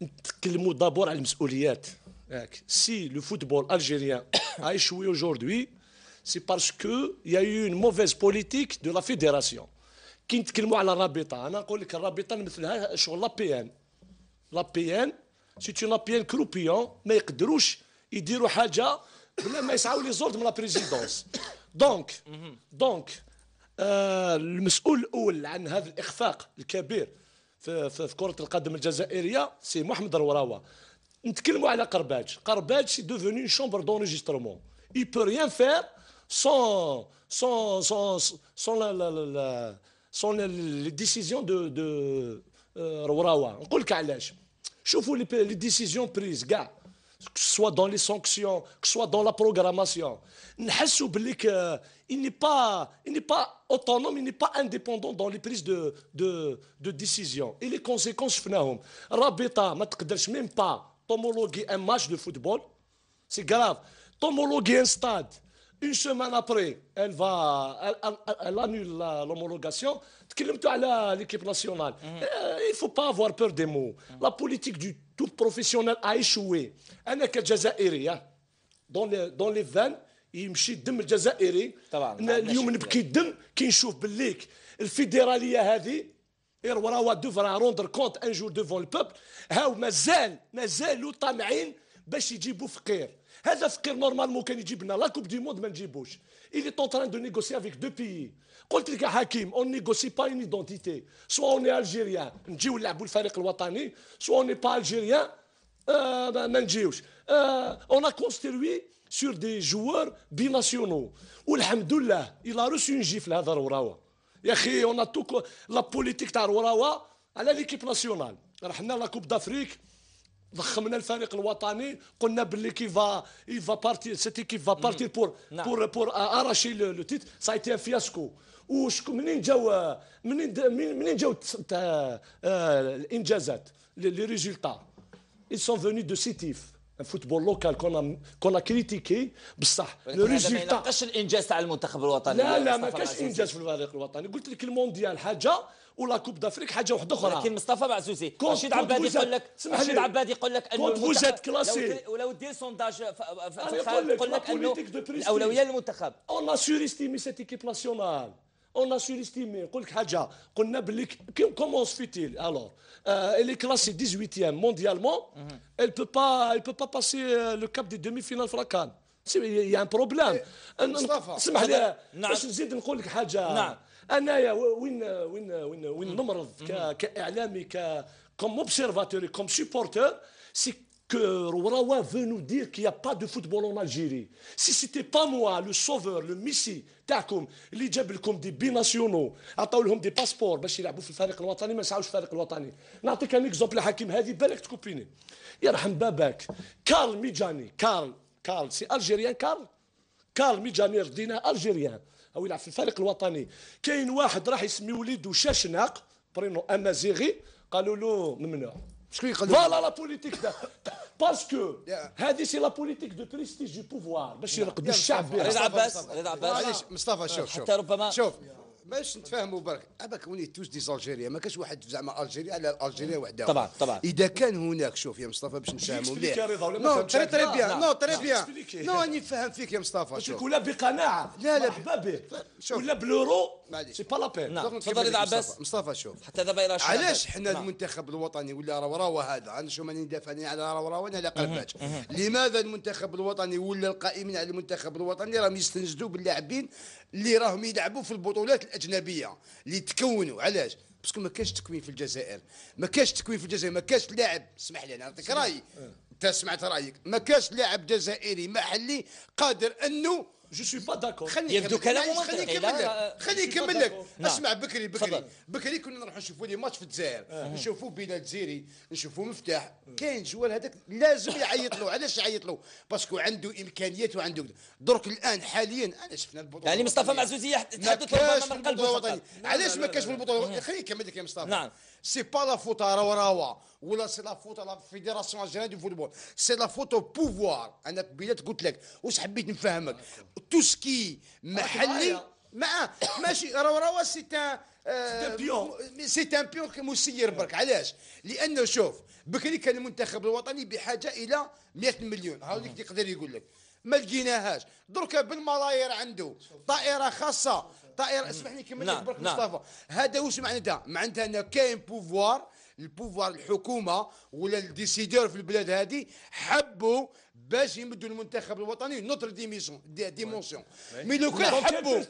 E: نتكلموا دابور على المسؤوليات Si le football algérien a échoué aujourd'hui, c'est parce qu'il y a eu une mauvaise politique de la fédération. كي نتكلموا على الرابطه انا نقول لك الرابطه مثلها شغل لابيان لابيان سي اون لابيان كروبيون ما يقدروش يديروا حاجه بلا ما يسعوا لي زورد من لا بريزيدونس دونك دونك المسؤول الاول عن هذا الاخفاق الكبير في, في, في كره القدم الجزائريه سي محمد الوراوه à la Carbage. Carbage, c'est devenu une chambre d'enregistrement. il peut rien faire sans sans sans sans les décisions de de euh, on vous لك علاش les les décisions prises, que ce soit dans les sanctions, que ce soit dans la programmation. Il n'est pas, il n'est pas autonome, il n'est pas indépendant dans les prises de, de, décision. Et les conséquences, Rabita, même pas T'homologuer un match de football, c'est grave. T'homologuer un stade, une semaine après, elle, va, elle, elle, elle annule l'homologation. à l'équipe nationale. Mhm. Euh, il ne faut pas avoir peur des mots. Mhm. La politique du tout professionnel a échoué. Un hein. dans les, dans les veines, يمشي الدم الجزائري اليوم qui الدم كي Le بالليك a dit. وراوا دوفرا روندر كونت ان جور دوفون البوبل هاو مازال مازالوا طامعين باش يجيبوا فقير هذا فقير نورمالمون كان يجيب لنا لا كوب دي موند ما نجيبوش الي est تران دو نيغوسي افيك دو بيي قلت لك يا حكيم اون نيغوسي با اون ايدونتيتي سوا اوني الجيريان نجيو نلعبوا الفريق الوطني سوا اوني با الجيريان آه ما نجيوش آه اون اكونستروي سور دي جوار ناسيونو والحمد لله الى روسي نجي في هذا الراوه يا اخي اون توك لا بوليتيك تاع الوراوا على ليكيب ناسيونال رحنا لا كوب دافريك ضخمنا الفريق الوطني قلنا باللي كي فا اي فا بارتي سيتي كي فا بارتي بور بور بور اراشي لو تيت سا ايتي ان فياسكو وش منين جاو منين منين جاو الانجازات لي ريزولتا ils sont venus de Sétif. فوتبول لوكال كنا كنا
A: كريتيكي بصح
E: لو ريزولتا ما ينقصش
A: الانجاز تاع المنتخب الوطني لا لا ما كانش انجاز في الفريق
E: الوطني قلت لك المونديال حاجه ولا كوب دافريك حاجه واحده اخرى لكن مصطفى معزوزي رشيد عبادي يقول لك رشيد عبادي يقول لك انه فوزات كلاسي
A: ولو دير سونداج في الخارج يقول لك انه الاولويه
E: للمنتخب اون سوريستيمي سيت ايكيب ناسيونال اون سوريستيمي نقول لك حاجه قلنا باللي كومونس فيتيل الوغ اللي كلاسي 18 مونديالمون ايل بو با ايل بو با باسي لو كاب دي demi فينال في لا سي ان بروبليم مصطفى اسمح لي باش نزيد نقول لك حاجه نعم انايا وين وين وين وين نمرض كاعلامي كوم اوبسيرفاتوري كوم سيبورتور سي cœur, Orawa veut nous dire qu'il n'y a pas de football en Algérie. Si ce n'était pas moi, le sauveur, le messie, تاعكم اللي جاب لكم دي بي ناسيونو عطاو لهم دي باسبور باش يلعبوا في الفريق الوطني ما نسعوش الفريق الوطني نعطيك ان اكزومبل حكيم هذه بالك تكوبيني يرحم باباك كارل ميجاني كارل كارل سي الجيريان كارل كارل ميجاني ردينا الجيريان هو يلعب في الفريق الوطني كاين واحد راح يسمي وليده شاشناق برينو امازيغي قالوا له ممنوع شكون يقلب فوالا لا بوليتيك باسكو هذه سي لا بوليتيك دو بريستيج دو بوفوار باش يرقدوا الشعب رضا عباس رضا عباس مصطفى شوف شوف حتى ربما شوف
B: باش نتفاهموا برك ابا كوني توش دي الجيريا ما كاش واحد زعما الجيريا على الجيريا وحده طبعا طبعا اذا كان هناك شوف يا مصطفى باش نفهموا مليح نو تري تري بيان نو تري بيان نو
E: راني نفهم فيك يا مصطفى شوف ولا بقناعه لا لا مرحبا بك ولا بلورو
B: سي با لا بين تفضل عباس مصطفى شوف حتى دابا علاش حنا نعم. المنتخب الوطني ولا راهو هذا انا شو ماني ندافع على روراوه على قلبات لماذا المنتخب الوطني ولا القائمين على المنتخب الوطني راهم يستنجدوا باللاعبين اللي راهم يلعبوا في البطولات الاجنبيه اللي تكونوا علاش باسكو ما كاش تكوين في الجزائر ما كاش تكوين في الجزائر ما كاش لاعب اسمح لي انا نعطيك رايي آه. انت سمعت رايك ما كاش لاعب جزائري محلي قادر انه جو سوي با داكور يبدو كلامه منطقي خليني نكمل لك خليني نكمل لك اسمع بكري بكري بكري كنا نروحوا نشوفوا لي ماتش في الجزائر أه. نشوفوا بلال الجزيري نشوفوا مفتاح أه. كاين جوال هذاك لازم يعيط له علاش يعيط له باسكو عنده امكانيات وعنده درك الان حاليا انا شفنا البطوله يعني مصطفى معزوزي تحدث ربما من قلبه علاش ما كانش في البطوله نعم. خليني نكمل لك يا مصطفى نعم c'est pas la faute à Araurawa ولا سي لا فوت على فيديراسيون الجيريان دو فوتبول سي لا فوت او بوفوار انا بيلات قلت لك واش حبيت نفهمك تو سكي محلي مع ماشي راوراوا سي ان سي ان بيون مسير برك علاش لانه شوف بكري كان المنتخب الوطني بحاجه الى 100 مليون هاوليك يقدر يقول لك ما لقيناهاش درك بالملاير عنده طائره خاصه الطائره اسمح كمل كما نعم، برك نعم. مصطفى هذا واش معناتها معناتها ان كاين بوفوار البوفوار الحكومه ولا الديسيدور في البلاد هذه حبوا باش يمدوا المنتخب الوطني نوتر ديميسيون ديمونسيون
E: مي لو كان حبوا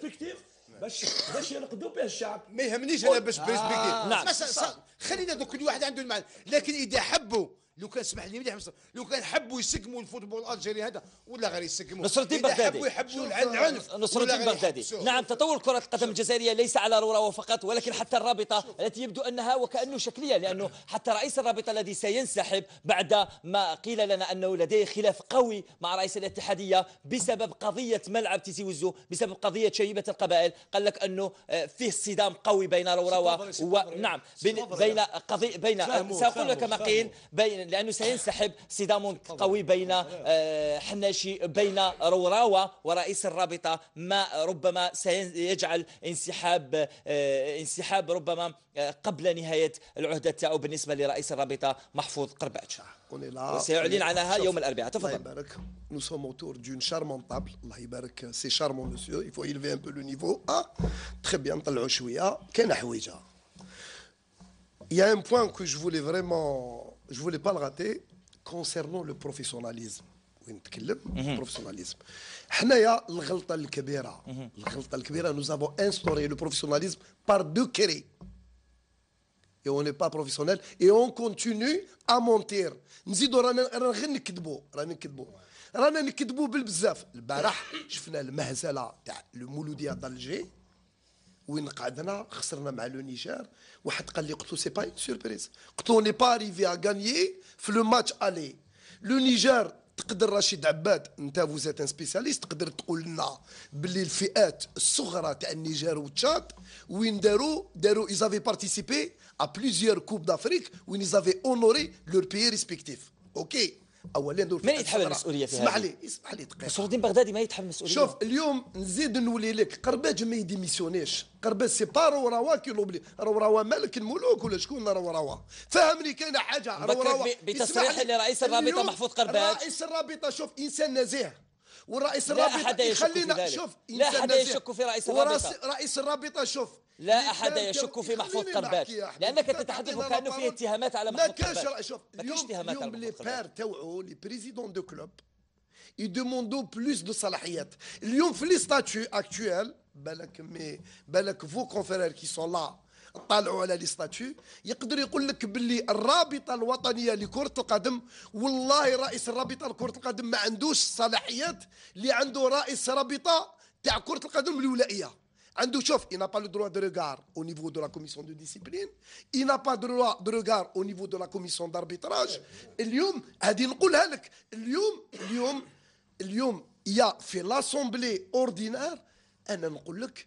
E: باش باش يرقدوا به الشعب
B: ما يهمنيش انا باش آه. نعم. بريسبكتيف خلينا دوك كل واحد عنده المعنى لكن اذا حبوا لو كان سمح لي مليح لو كان حبوا يسقموا الفوتبول الالجيري هذا ولا غير يسقموا نصر الدين بغدادي حبوا يحبوا العنف نصر الدين بغدادي
A: نعم تطور كره القدم الجزائريه ليس على روراوا فقط ولكن حتى الرابطه التي يبدو انها وكانه شكليه لانه حتى رئيس الرابطه الذي سينسحب بعد ما قيل لنا انه لديه خلاف قوي مع رئيس الاتحاديه بسبب قضيه ملعب تيزي وزو بسبب قضيه شيبه القبائل قال لك انه آه، فيه صدام قوي بين رورا ونعم بين قضيه بين ساقول لك ما قيل بين لانه سينسحب صدام قوي بين آه، حناشي بين روراوه ورئيس الرابطه ما ربما سيجعل انسحاب آه، انسحاب ربما آه، قبل نهايه العهده تاعو بالنسبه لرئيس الرابطه محفوظ قرباتش نعم. سيعلن عنها يوم الاربعاء تفضل الله
D: يبارك نو سوم اوتور دون شارمون طابل الله يبارك سي شارمون مسيو يفو يلفي ان بو لو نيفو ا تري بيان نطلعوا شويه كاين حويجه il y a un point que je voulais vraiment je voulais pas le rater concernant le professionnalisme mhm. professionnalisme mhm. nous avons instauré le professionnalisme par deux degré et on n'est pas professionnel et on continue à mentir nous disons de le le le وين قعدنا خسرنا مع لو نيجير واحد قال لي قلت له سي با سوربريز قلت له ني با ريفي ا غانيي في لو ماتش الي لو نيجير تقدر رشيد عباد انت فوزيت ان سبيسياليست تقدر تقول لنا باللي الفئات الصغرى تاع النيجر وتشاد وين داروا داروا ايزافي بارتيسيبي ا بليزيور كوب دافريك وين ايزافي اونوري لور بيي ريسبكتيف اوكي اولا دور من يتحمل المسؤوليه في اسمح لي اسمح لي دقيقه نصر
A: الدين بغدادي ما يتحمل المسؤوليه شوف
D: اليوم نزيد نولي لك قرباج ما يديميسيونيش قرباج سي با رو روا كيلوبلي رو روا ملك الملوك ولا شكون رو روا فهمني كاين حاجه رو روا بتصريح لرئيس الرابطه محفوظ قرباج رئيس الرابطه شوف انسان نزيه والرئيس الرابطه يخلينا شوف لا احد يشك في رئيس الرابطه
A: رئيس الرابطه شوف لا احد يشك في محفوظ قرباش لانك تتحدث كانه فيه اتهامات على محفوظ قرباش
D: لا شوف اليوم اليوم لي بير تاوعو لي بريزيدون دو كلوب يدوموندو بلوس دو صلاحيات اليوم في لي ستاتيو اكتويل بالك مي بالك فو كونفرير كي سون لا اطلعوا على لي ستاتيو يقدر يقول لك باللي الرابطه الوطنيه لكره القدم والله رئيس الرابطه لكره القدم ما عندوش الصلاحيات اللي عنده رئيس رابطه تاع كره القدم الولائيه عنده شوف اي با لو دروا دو ريغار او نيفو دو لا كوميسيون دو ديسيبلين اي il دروا دو ريغار او نيفو دو لا كوميسيون داربيتراج اليوم هذه نقولها لك اليوم اليوم اليوم يا في لاسومبلي اوردينار انا نقول لك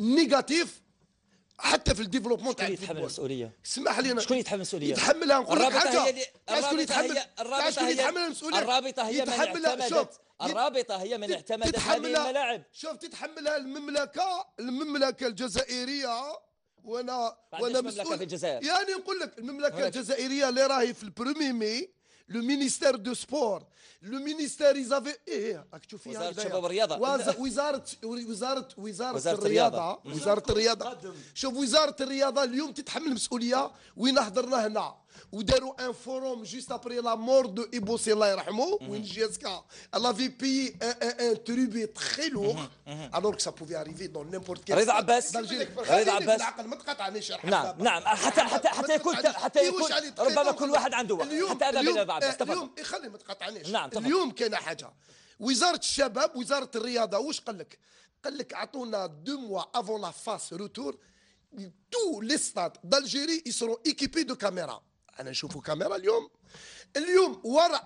D: نيجاتيف
A: حتى في الديفلوبمون تاع يتحمل المسؤوليه اسمح لي شكون يتحمل المسؤوليه يتحملها نقول لك حاجه شكون يتحمل يتحمل المسؤوليه الرابطه هي من اعتمدت الرابطه هي من اعتمدت هذه الملاعب
D: شوف تتحملها المملكه المملكه الجزائريه وانا وانا مسؤول في الجزائر يعني نقول لك المملكه الجزائريه اللي راهي في مي لو مينيستير دو سبور لو مينيستير يزافي ايه راك تشوف فيها وزاره الشباب والرياضه وزاره وزاره وزاره, وزارة الرياضه وزاره الرياضه شوف وزاره الرياضه اليوم تتحمل مسؤوليه وين حضرنا هنا وداروا ان فوروم جوست ابري لا مور دو ايبوسي الله يرحمه وين جيسكا لا في بي ان تريبي تخي لوغ الوغ سا بوفي اريفي دون نيمبورت كيس رضا عباس رضا عباس العقل
B: ما تقاطعنيش نعم
D: نعم حتى حتى حتى يكون حتى يكون ربما كل واحد عنده وقت حتى هذا بين رضا عباس اليوم خلي ما تقاطعنيش نعم اليوم كاينه حاجه وزاره الشباب وزاره الرياضه واش قال لك؟ قال لك اعطونا دو موا افون لا فاس روتور تو لي ستاد دالجيري يسرون ايكيبي دو كاميرا انا نشوفوا كاميرا اليوم اليوم ورا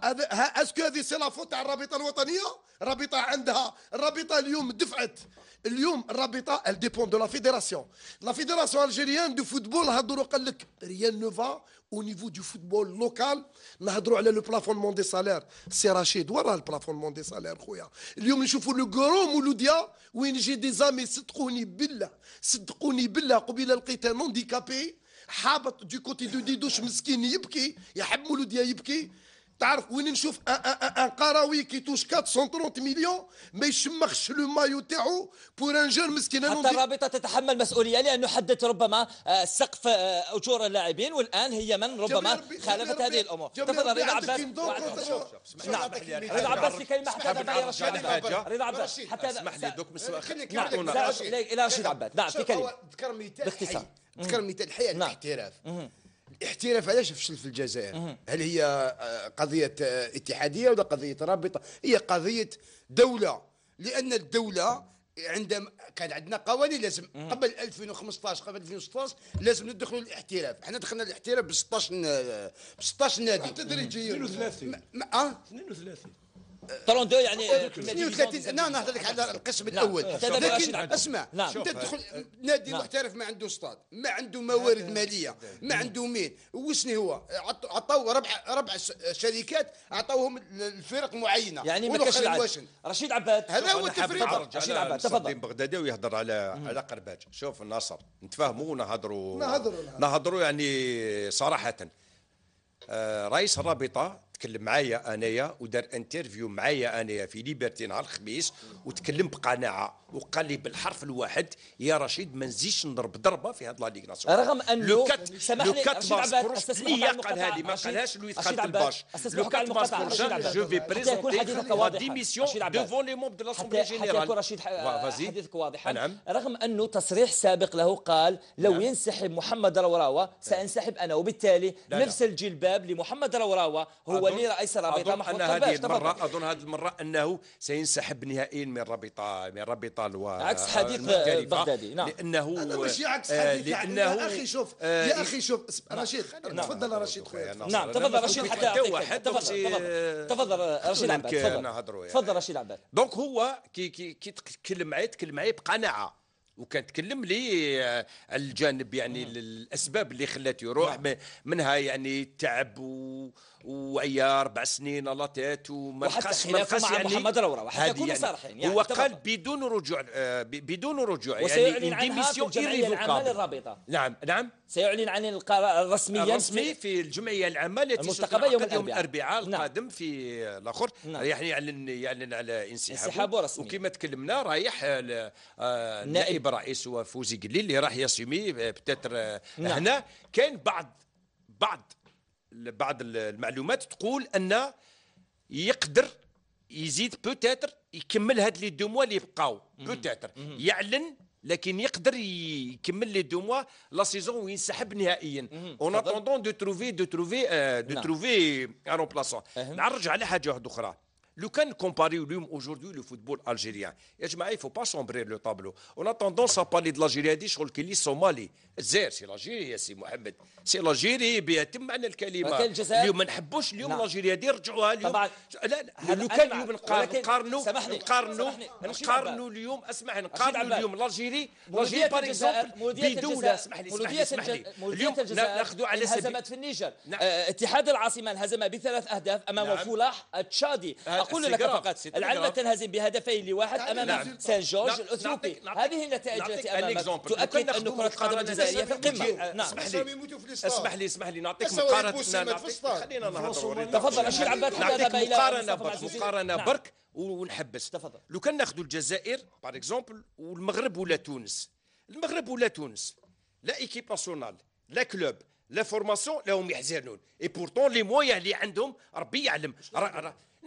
D: اسكو هذه سي لافو تاع الرابطه الوطنيه الرابطه عندها الرابطه اليوم دفعت اليوم الرابطه ال ديبون دو لا فيدراسيون لا فيدراسيون الجيريان دو فوتبول هضروا قال لك ريال نوفا او نيفو دو فوتبول لوكال نهضروا على لو بلافونمون دي سالير سي رشيد ورا البلافونمون دي سالير خويا اليوم نشوفوا لو كرو مولوديا وين جي دي زامي صدقوني بالله صدقوني بالله قبيله لقيت ان هانديكابي حابط دي كوتي دو ديدوش مسكين يبكي يحب مولوديا يبكي تعرف وين نشوف ان قراوي كيتوش 430 مليون ما
A: يشمخش لو مايو تاعو بور ان جون مسكين حتى الرابطه تتحمل مسؤوليه لانه حددت ربما آه، سقف آه، اجور اللاعبين والان هي من ربما خالفت هذه الامور تفضل رضا عباس لي
F: نعم. رضا عباس في كلمه حتى هذا رضا عباس حتى اسمح لي دوك خليك نعم. نعم. الى رشيد عباس نعم في كلمه ذكر باختصار
B: ذكر مثال حي على نعم. الاحتراف الاحتراف علاش فشل في الجزائر هل هي آه، قضيه آه، اتحاديه ولا قضيه رابطه هي قضيه دوله لان الدوله عندما كان عندنا قوانين لازم مم. قبل 2015 قبل 2016 لازم ندخلوا الاحتراف احنا دخلنا الاحتراف ب 16 ب 16 نادي تدريجيا 32 اه 32 32 يعني 32 انا نهضر لك على القسم نعم. الاول لكن اسمع نعم. انت تدخل نادي نعم. محترف ما عنده استاد ما عنده موارد ماليه ما عنده مين وشني هو عطاو ربع ربع شركات عطاوهم لفرق معينه يعني ما كاش رشيد عباد هذا هو التفريق رشيد عباد تفضل
F: بغدادي ويهضر على على قرباج شوف النصر نتفاهموا ونهضروا نهضروا نهضروا يعني صراحه آه، رئيس الرابطه تكلم معايا انايا ودار انترفيو معايا انايا في ليبرتي نهار الخميس وتكلم بقناعه وقال لي بالحرف الواحد يا رشيد ما نزيدش نضرب ضربه في هذا لا ليغ ناسيونال رغم انه كات لو كات مارس كروش ليا لي إيه ما قالهاش لويس خالد الباش لو كات مارس جو في بريزونتي ديميسيون ديفون لي موب دو لاسومبلي جينيرال حتى رشيد حديثك
A: واضح نعم رغم انه تصريح سابق له قال لو نعم. ينسحب محمد الوراوه سانسحب انا وبالتالي نفس الجلباب لمحمد الوراوه هو اللي رئيس رابطه محمد الوراوه
F: اظن هذه المره انه سينسحب نهائيا من رابطه من رابطه الانفصال و عكس آه، حديث بغدادي نعم لانه آه، ماشي عكس آه، حديث يعني. لانه يا اخي شوف يا اخي
D: شوف
A: نعم. رشيد نعم. تفضل رشيد خويا نعم, نعم، تفضل رشيد حتى تفضل يعني. تفضل رشيد عباد تفضل تفضل رشيد عباد
F: دونك هو كي كي تكلم معايا تكلم معايا بقناعه وكان تكلم لي على الجانب يعني الاسباب اللي خلات يروح منها يعني التعب و وعيار اربع سنين الله تات وما خاص ما خاص يعني محمد روره وحتى يعني صارحين يعني هو قال بدون رجوع آه، بدون رجوع يعني عن ديميسيون العمل الرابطه نعم نعم
A: سيعلن عن القرار رسميا رسمي في الجمعيه العامه التي المستقبل يوم الاربعاء, يوم
F: الأربعاء نعم. القادم نعم. في الاخر نعم. رايح يعلن يعلن على انسحابه رسمي وكما تكلمنا رايح آه، نائب رئيس فوزي قليل اللي راح يسمي آه، بتتر نعم. هنا كان بعض بعض بعض المعلومات تقول ان يقدر يزيد بوتيتر يكمل هاد لي دو موا اللي بقاو بوتيتر يعلن لكن يقدر يكمل لي دو موا لا سيزون وينسحب نهائيا اون اتوندون دو تروفي دو تروفي دو تروفي ان رومبلاسون على حاجه واحده اخرى لو كان كومباريو اليوم اجوردي لو فوتبول الجيريان يا جماعه يفو با سومبري لو طابلو اون توندونس ا بالي دو لاجيري هادي شغل كلي الصومالي الجزائر سي لاجيري يا سي محمد سي لاجيري بيتم معنى الكلمه اليوم ما نحبوش اليوم لاجيري هادي رجعوها اليوم طبعا لا لا لو كان اليوم نقارنوا نقارنوا نقارنوا
A: اليوم اسمح نقارنوا اليوم لاجيري لاجيري باغ اكزومبل بدوله اسمح لي اسمح لي اسمح لي اليوم ناخذوا على سبيل انهزمت في النيجر اتحاد العاصمه انهزم بثلاث اهداف امام فلاح التشادي أقول لك فقط العلبة تنهزم بهدفين لواحد نعم. أمام نعم. سان جورج نعم. الأثيوبي هذه النتائج التي أمامك تؤكد أن كرة القدم الجزائرية في القمة نعم اسمح لي اسمح
F: لي نعطيك مقارنة خلينا نهضروا تفضل أشير عباد نعطيك مقارنة برك مقارنة برك ونحبس تفضل لو كان ناخذوا الجزائر بار اكزومبل والمغرب ولا تونس المغرب ولا تونس لا ايكيب ناسيونال لا كلوب لا فورماسيون لا هم يحزنون اي بورتون لي مويا اللي عندهم ربي يعلم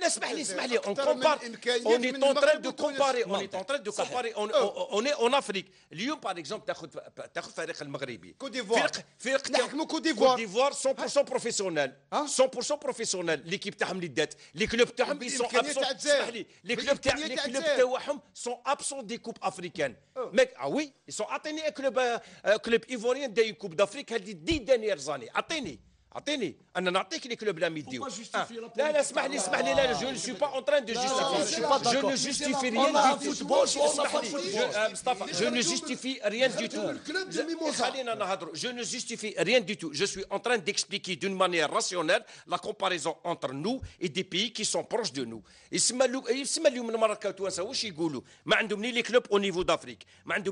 F: اسمح لي اسمح لي اون كومبار اون اي اون تران دو كومباري اون اي اون تران دو كومباري اون اي اون افريك اليوم باغ اكزومبل تاخذ تاخذ فريق المغربي كوت ديفوار فريق فريق نحكموا كوت ديفوار كوت ديفوار 100% بروفيسيونيل 100% بروفيسيونيل ليكيب تاعهم اللي دات لي كلوب تاعهم اي سون ابسون اسمح لي لي كلوب تاع لي كلوب تاعهم سون ابسون دي كوب افريكان ميك اه وي سون اعطيني كلوب كلوب ايفوريان دا كوب دافريك هذه دي دانيير زاني اعطيني Je ne
E: suis pas en train de. Je justifie rien du tout. Je ne justifie rien du euh, tout.
F: Je ne justifie rien du tout. Je suis en train d'expliquer d'une manière rationnelle la comparaison entre nous et des pays qui sont proches de nous. Et eh, hein, les clubs au niveau d'Afrique.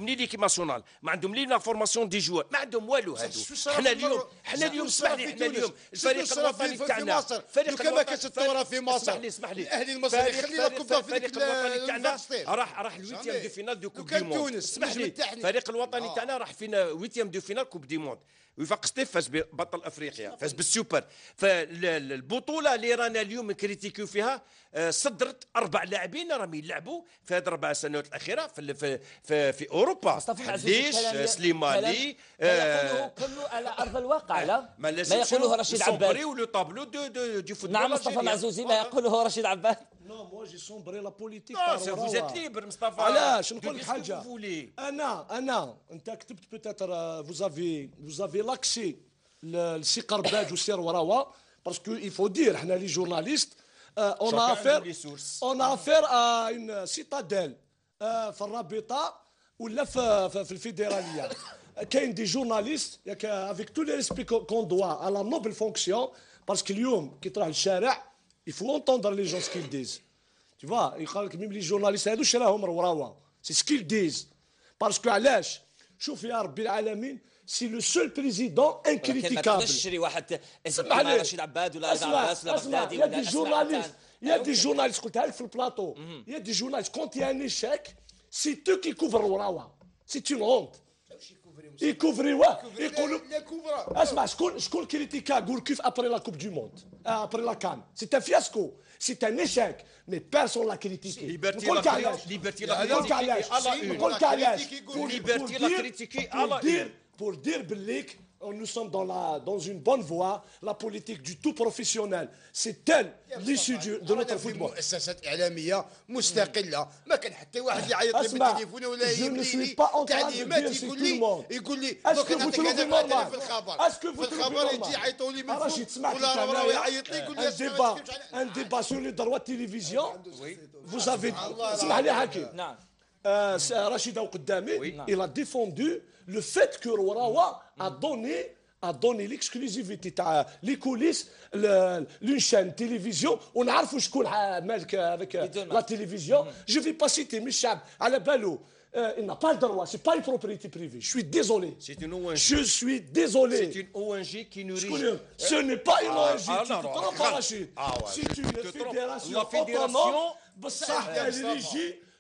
F: l'équipe nationale. la formation des joueurs. اليوم الفريق الوطني تاعنا فريق كما كانت الثوره في مصر اسمح لي اسمح لي الاهلي المصري خلينا كبر في الوطني تاعنا راح راح لويتيام دو فينال دو كوب دي موند اسمح لي الفريق الوطني تاعنا آه. راح فينا ويتيام دو فينال كوب دي موند ويفاق ستيف فاز ببطل افريقيا فاز بالسوبر فالبطوله اللي رانا اليوم كريتيكيو فيها آه، صدرت اربع لاعبين راهم يلعبوا في هذه الاربع سنوات الاخيره في في, في, في اوروبا ليش آه، سليماني آه،
E: كله على ارض الواقع لا
A: ما, ما يقوله رشيد عباد سوبري ولو طابلو دو دو, دو, دو, دو نعم مصطفى معزوزي ما يقوله رشيد عباد
E: Non, moi j'ai sombré la politique. Non, vous êtes libre, Moustapha. Voilà, je ne connais pas. Vous voulez. Ah non, peut-être, que euh, vous avez l'accès, le Sikar Badj ou Warawa, parce qu'il faut dire, nous, hein, les journalistes, euh, on, a
F: ah.
E: affaire, à une citadelle, euh, Farabeta ou la Fédéralia. Euh, il y a des journalistes, avec tous les esprits qu'on doit à la noble fonction, parce que l'homme qui travaille le il faut entendre les gens ce qu'ils disent. Tu vois, il même les journalistes, c'est ce qu'ils disent. Parce que Alash, Choufiar c'est le seul président incritiquable.
A: Il y a des journalistes, il y a des journalistes,
E: quand il y a plateau, il a des journalistes, quand y a un échec, c'est eux qui couvrent C'est une honte. Il couvrait quoi Il Je critique après la Coupe du Monde, euh, après la C'est un fiasco, c'est un échec, mais personne ne l'a critiqué. Liberté, la critique la La Pour dire, pour euh, nous sommes dans, la, dans une bonne voie, la politique du tout professionnel. C'est elle l'issue de notre football. Je
B: ne suis pas en train de dire c'est tout le monde. Est-ce que vous trouvez Est-ce que vous trouvez
E: un débat, sur les droits de télévision, ah, vous avez... Al Oukdami, euh, il a défendu le fait que Rorawa a mm. donné a donné l'exclusivité les coulisses l'une chaîne télévision on a de euh, un euh, avec euh, la télévision mm. je ne vais pas citer Michel à la il n'a pas le droit c'est pas une propriété privée je suis désolé c'est une ONG je suis désolé c'est une ONG qui nous ce n'est pas une ah, ONG ah, tu te trompes ah c'est une la fédération eh, ça elle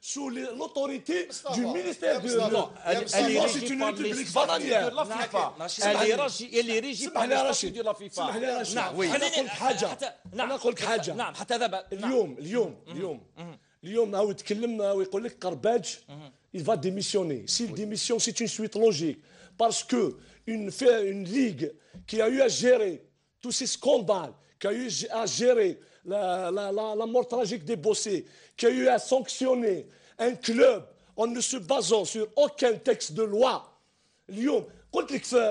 E: sous l'autorité du ministère de non elle est régie par les bananière la FIFA elle est régie elle est régie par les رشيد la FIFA اسمح لي رشيد نعم انا قلت حاجه انا قلت حاجه نعم حتى ذهب اليوم اليوم اليوم اليوم هو يتكلم ويقول لك قرباج il va démissionner s'il démissionne c'est une suite logique parce que une une ligue qui a eu à gérer tous ces scandales qui a eu à gérer la, la, la, la, mort tragique des bossés, qui a eu à sanctionner un club en ne se basant sur aucun texte de loi. Lyon,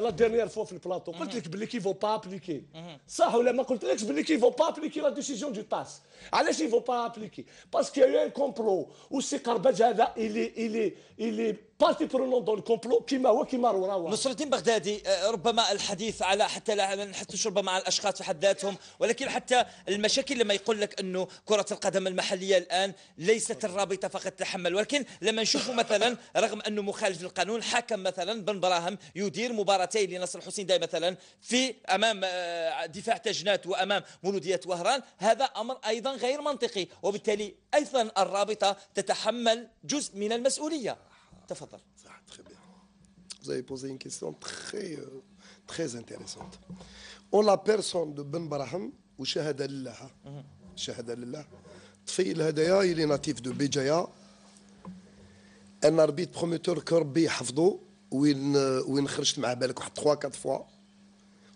E: la dernière fois sur le plateau, mm -hmm. ne vont pas appliquer. Ça, il ne vont pas appliquer la décision du TAS. Allez, il ne vont pas appliquer. Parce qu'il y a eu un complot où ce
A: il est, il est, il est بارتي برونون دون الكومبلو كيما هو كيما رواوا نصر الدين بغدادي آه، ربما الحديث على حتى لا نحسوش ربما على الاشخاص في حد ذاتهم ولكن حتى المشاكل لما يقول لك انه كره القدم المحليه الان ليست الرابطه فقط تتحمل ولكن لما نشوفوا مثلا رغم انه مخالف للقانون حكم مثلا بن براهم يدير مباراتين لنصر الحسين داي مثلا في امام آه، دفاع تجنات وامام مولوديه وهران هذا امر ايضا غير منطقي وبالتالي ايضا الرابطه تتحمل جزء من المسؤوليه تفضل صح ah, très bien.
D: Vous avez posé une question très euh, très intéressante. بيرسون la personne de Ben وشهادة لله شهادة لله طفيل هدايا يلي ناتيف دو بيجايا انا ربيت بروميتور كربي يحفظه وين وين خرجت مع بالك واحد 3 4 فوا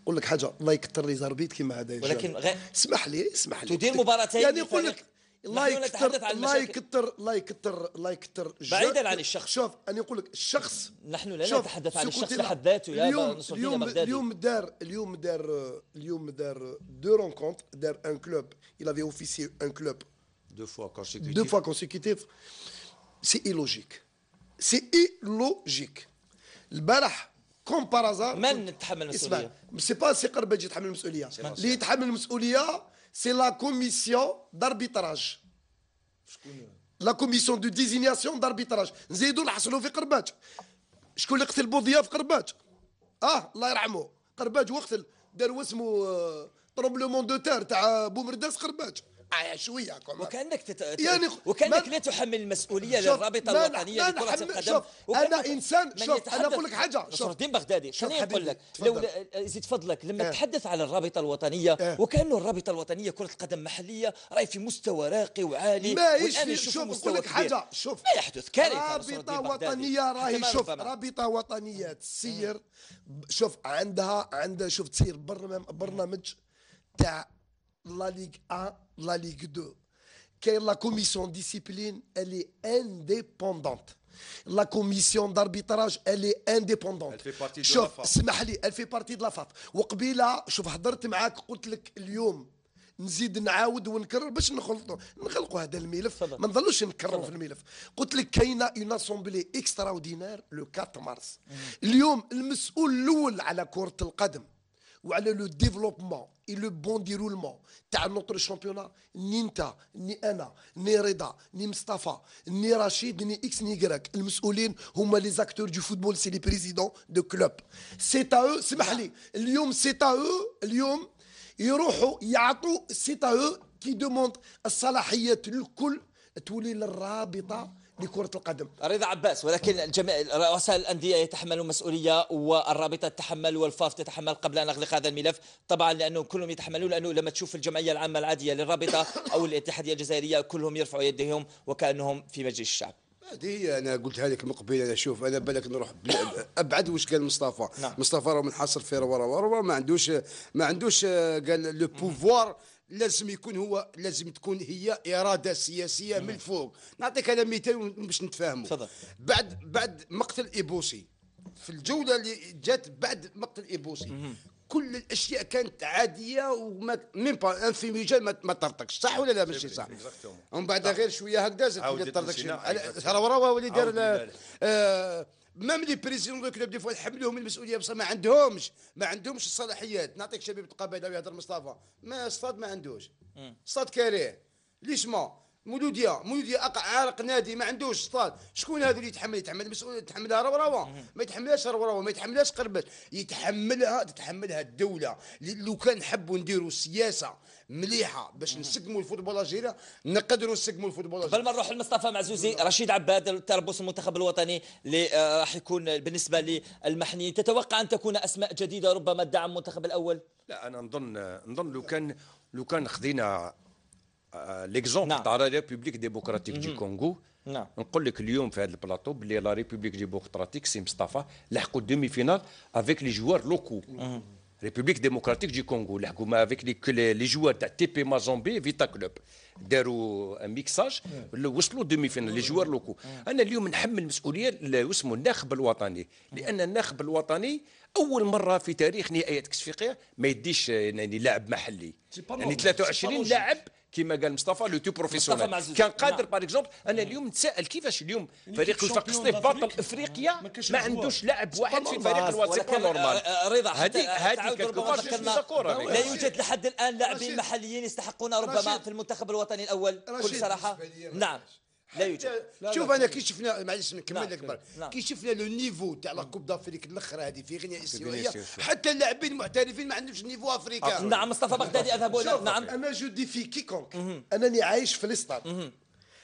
D: نقول لك حاجه الله يكثر لي زربيت كيما هذا ولكن غير اسمح لي اسمح
C: لي تدير مباراتين يعني نقول لك
D: الله يكثر الله يكثر الله يكثر لايك كتر بعيدا عن الشخص شوف انا نقول لك الشخص نحن لا نتحدث عن الشخص بحد ذاته يا اليوم اليوم اليوم دار اليوم دار اليوم دار دو رونكونت دار ان كلوب اوفيسي ان كلوب دو فوا كونسيكوتيف دو فوا كونسيكوتيف سي اي لوجيك سي اي لوجيك البارح كوم بار
A: من تحمل المسؤوليه؟
D: سي با سي قرباجي يتحمل المسؤوليه اللي يتحمل المسؤوليه c'est la commission d'arbitrage. La commission de désignation d'arbitrage. Zaidou l'Hasselou fait Karbaj. Je connais que c'est le Bodia fait Karbaj. Ah, la Ramo. Karbaj, ou que c'est le tremblement de terre, tu as euh, Boumerdas Karbaj. عشوية كمان وكانك تت... يعني
A: وكانك لا تحمل المسؤوليه للرابطه الوطنيه لكره القدم انا انسان شوف انا اقول لك حاجه نصر الدين بغدادي شوف نقول لك لو آه، زيد فضلك لما اه. تحدث على الرابطه الوطنيه اه. وكانه الرابطه الوطنيه كره القدم محليه راهي في مستوى راقي وعالي ما في شوف نقول لك حاجه شوف ما يحدث كارثه رابطه وطنيه راهي شوف رابطه وطنيه تسير
D: شوف عندها عندها شوف تسير برنامج تاع لا ليغ 1 la Ligue 2, que la commission de discipline, elle est indépendante. La commission d'arbitrage, elle est indépendante. Elle fait partie de la FAF. elle fait partie de la FAF. وقبيله شوف هضرت نزيد نعاود ونكرر باش نخلطوا نخلقوا هذا الملف ما نضلوش نكرروا في الملف قلت لك كاينه اون اسومبلي اكستراوردينير لو 4 مارس اليوم المسؤول الاول على كره القدم وعلى لو ديفلوبمون اي لو بون ديرولمون تاع نوتر شامبيونا ني انت ني انا ني رضا ني مصطفى ني رشيد ني اكس ني كراك المسؤولين هما لي زاكتور دو فوتبول سي لي بريزيدون دو كلوب سي تا او سمح لي اليوم سي تا او اليوم يروحوا يعطوا سي تا او كي دوموند الصلاحيات الكل تولي للرابطه لكرة
A: القدم رضا عباس ولكن الجميع رؤساء الأندية يتحملون مسؤولية والرابطة تتحمل والفاف تتحمل قبل أن أغلق هذا الملف طبعا لأنه كلهم يتحملون لأنه لما تشوف الجمعية العامة العادية للرابطة أو الاتحادية الجزائرية كلهم يرفعوا يديهم وكأنهم في مجلس الشعب
B: هذه هي انا قلتها لك من قبيل انا شوف انا بالك نروح ابعد واش قال مصطفى نعم. مصطفى راه منحصر في روا روا ما عندوش ما عندوش آه، قال لو بوفوار لازم يكون هو لازم تكون هي اراده سياسيه من نعم. الفوق نعطيك انا مثال باش نتفاهموا بعد بعد مقتل ايبوسي في الجوله اللي جات بعد مقتل ايبوسي كل الاشياء كانت عاديه وما ميم با انفيميجين ما طرطقش صح ولا لا ماشي صح ومن بعد غير شويه هكذا زدت تطرطقش هروره هو اللي دار ميم لي بريزيدون دو كلوب دي فوا يحملوهم المسؤوليه بصح ما عندهمش ما عندهمش الصلاحيات نعطيك شبيب القبائل يهضر مصطفى ما صاد ما عندوش صاد كاريه ليش ما مولوديه مولوديه اقع عارق نادي ما عندوش صاد شكون هذا اللي يتحمل يتحمل المسؤول يتحملها روروا ما يتحملهاش روروا ما يتحملهاش قربت يتحملها تتحملها الدوله لو كان نحبوا نديروا السياسه مليحه
A: باش نسقموا الفوتبول الجزائري نقدروا نسقموا الفوتبول الجزائري قبل ما نروح لمصطفى معزوزي رشيد عباد تربص المنتخب الوطني اللي آه، راح يكون بالنسبه للمحنيين تتوقع ان تكون اسماء جديده ربما تدعم المنتخب الاول لا انا نظن نظن لو كان لو كان خذينا
F: ليكزومبل تاع لا ريبوبليك ديموكراتيك دي كونغو نعم نقول لك اليوم في هذا البلاطو بلي لا ريبوبليك ديموكراتيك سي مصطفى لحقوا الدومي فينال افيك لي جوار لوكو ريبوبليك ديمقراطيك دي كونغو الحكومه افيك لي لي جوار تاع تي بي مازومبي فيتا كلوب داروا ميكساج وصلوا دومي فينال لي جوار لوكو انا اليوم نحمل مسؤوليه واسمه الناخب الوطني لان الناخب الوطني اول مره في تاريخ نهائيات كاس ما يديش يعني لاعب محلي يعني 23 لاعب كما قال مصطفى لو تو بروفيسيونيل كان قادر باغ اكزومبل انا اليوم نتساءل كيفاش اليوم
A: فريق الفرق الصيف بطل افريقيا ما عندوش لاعب واحد في فريق الوسط نورمال رضا هذه هذه لا يوجد لحد الان لاعبين محليين يستحقون ربما في المنتخب الوطني الاول بكل صراحه نعم
C: لا يوجد لا شوف لا انا كي
B: شفنا معلش نكمل نعم، لك نعم. نعم. كي شفنا لو نيفو تاع لا كوب دافريك الاخر هذه في غينيا السيويه حتى اللاعبين المحترفين ما عندهمش نيفو افريكا
A: نعم مصطفى بغدادي
B: اذهب نعم انا جو ديفي
D: كيكونك انني عايش في الاستاد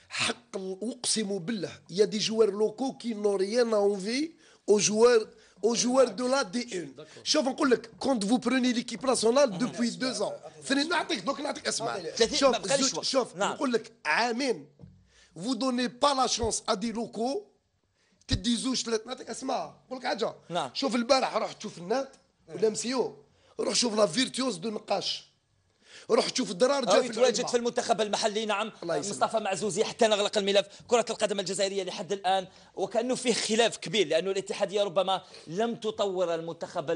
D: حق اقسم بالله يا دي جوار لوكو كي نو ريان اونفي او جوار او جوار دو لا دي 1 شوف نقول لك كونت فو بروني ليكيب ناسيونال دوبوي دو زون. نعطيك دوك نعطيك اسمع. شوف شوف نقول لك عامين vous donnez pas la chance à des locaux تدي زوج ثلاث نعطيك اسمع نقول لك حاجه نعم. شوف البارح روح تشوف النات ولا مسيو روح شوف لا فيرتيوز دو نقاش روح تشوف الدرار جا في تواجد في
A: المنتخب المحلي نعم مصطفى معزوزي حتى نغلق الملف كرة القدم الجزائرية لحد الآن وكأنه فيه خلاف كبير لأنه الاتحادية ربما لم تطور المنتخب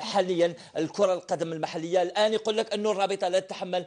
A: حاليا الكرة القدم المحلية الآن يقول لك أنه الرابطة لا تتحمل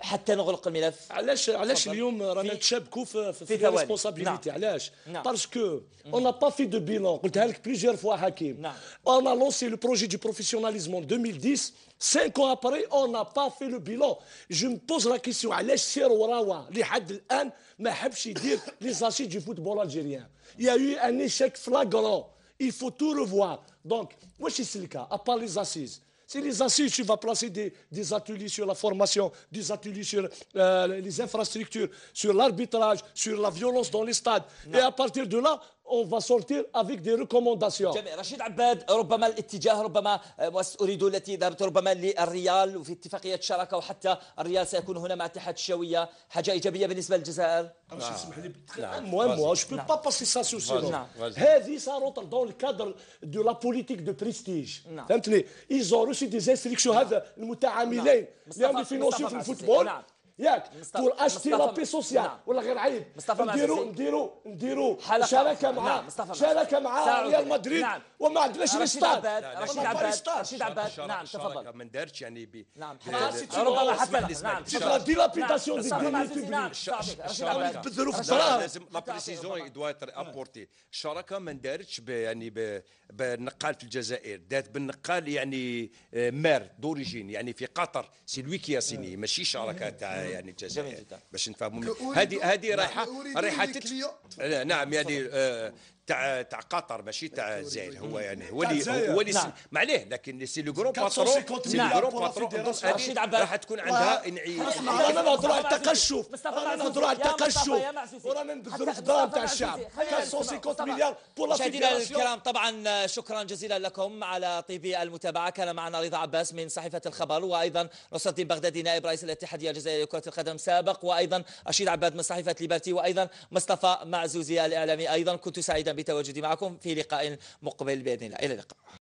A: حتى نغلق الملف علاش علاش اليوم رانا نتشابكوا في في ريسبونسابيلتي نعم.
E: علاش باسكو اون با في دو بيلون قلتها لك بليزيور فوا حكيم نعم اون ا لونسي لو بروجي دو بروفيسيوناليزم 2010 5 ans après, on n'a pas fait le bilan. Je me pose la question, علاش سير وراوا لحد الآن ما حبش يدير لي archives دو فوتبول algérien. يا يو ان ايشيك فلاغرون Il faut tout revoir. Donc, واش يسلكا ا بار لي assises. c'est les assises, tu vas placer des, ateliers sur la formation, des ateliers sur euh, les infrastructures, sur l'arbitrage, sur la violence dans les stades.
A: Et à partir de là, on va sortir avec des recommandations جميل رشيد عباد ربما الاتجاه ربما مسؤولين التي ذهبت ربما للريال وفي اتفاقية شراكة وحتى الريال سيكون هنا مع اتحاد الشوية حاجة إيجابية بالنسبة للجزائر
E: Moi, moi, je ne peux pas
A: passer ça sous silence.
E: Ça rentre dans le cadre de la politique de prestige. Ils ont reçu des instructions, les متعاملين, les financiers du football. ياك تقول اشتي لابي سوسيال نعم. ولا غير عيب نديرو نديرو نديرو شراكه مع شراكه مع ريال مدريد نعم. وما عندناش ريستاد
F: رشيد عباد رشيد عباد نعم تفضل ما دارتش يعني ب نعم ربما حتى نعم دي دي رشيد
A: عباد في لازم لا بريسيزون
F: دوا اتر ابورتي الشراكه ما دارتش يعني بالنقال في الجزائر دات بالنقال يعني آه، مير دوريجين يعني في قطر سي لوي كياسيني آه. ماشي شراكه تاع يعني الجزائر باش نفهموا هذه هذه رايحه رايحه نعم يعني تاع تاع قطر ماشي تاع يعني الجزائر هو يعني هو اللي هو نعم. اللي ما عليه لكن سي لو غرو باترون سي لو غرو نعم. باترون رشيد عباد راح تكون عندها انعكاس
E: رانا نهضروا على التقشف رانا نهضروا على التقشف ورانا نبذلوا الخضار تاع الشعب 450 مليار بور مشاهدينا الكرام
A: طبعا شكرا جزيلا لكم على طيب المتابعه كان معنا رضا عباس من صحيفه الخبر وايضا نصر الدين بغدادي نائب رئيس الاتحاديه الجزائريه لكره القدم سابق وايضا رشيد عباد من صحيفه ليبرتي وايضا مصطفى معزوزي الاعلامي ايضا كنت سعيدا بتواجدي معكم في لقاء مقبل باذن الله الى اللقاء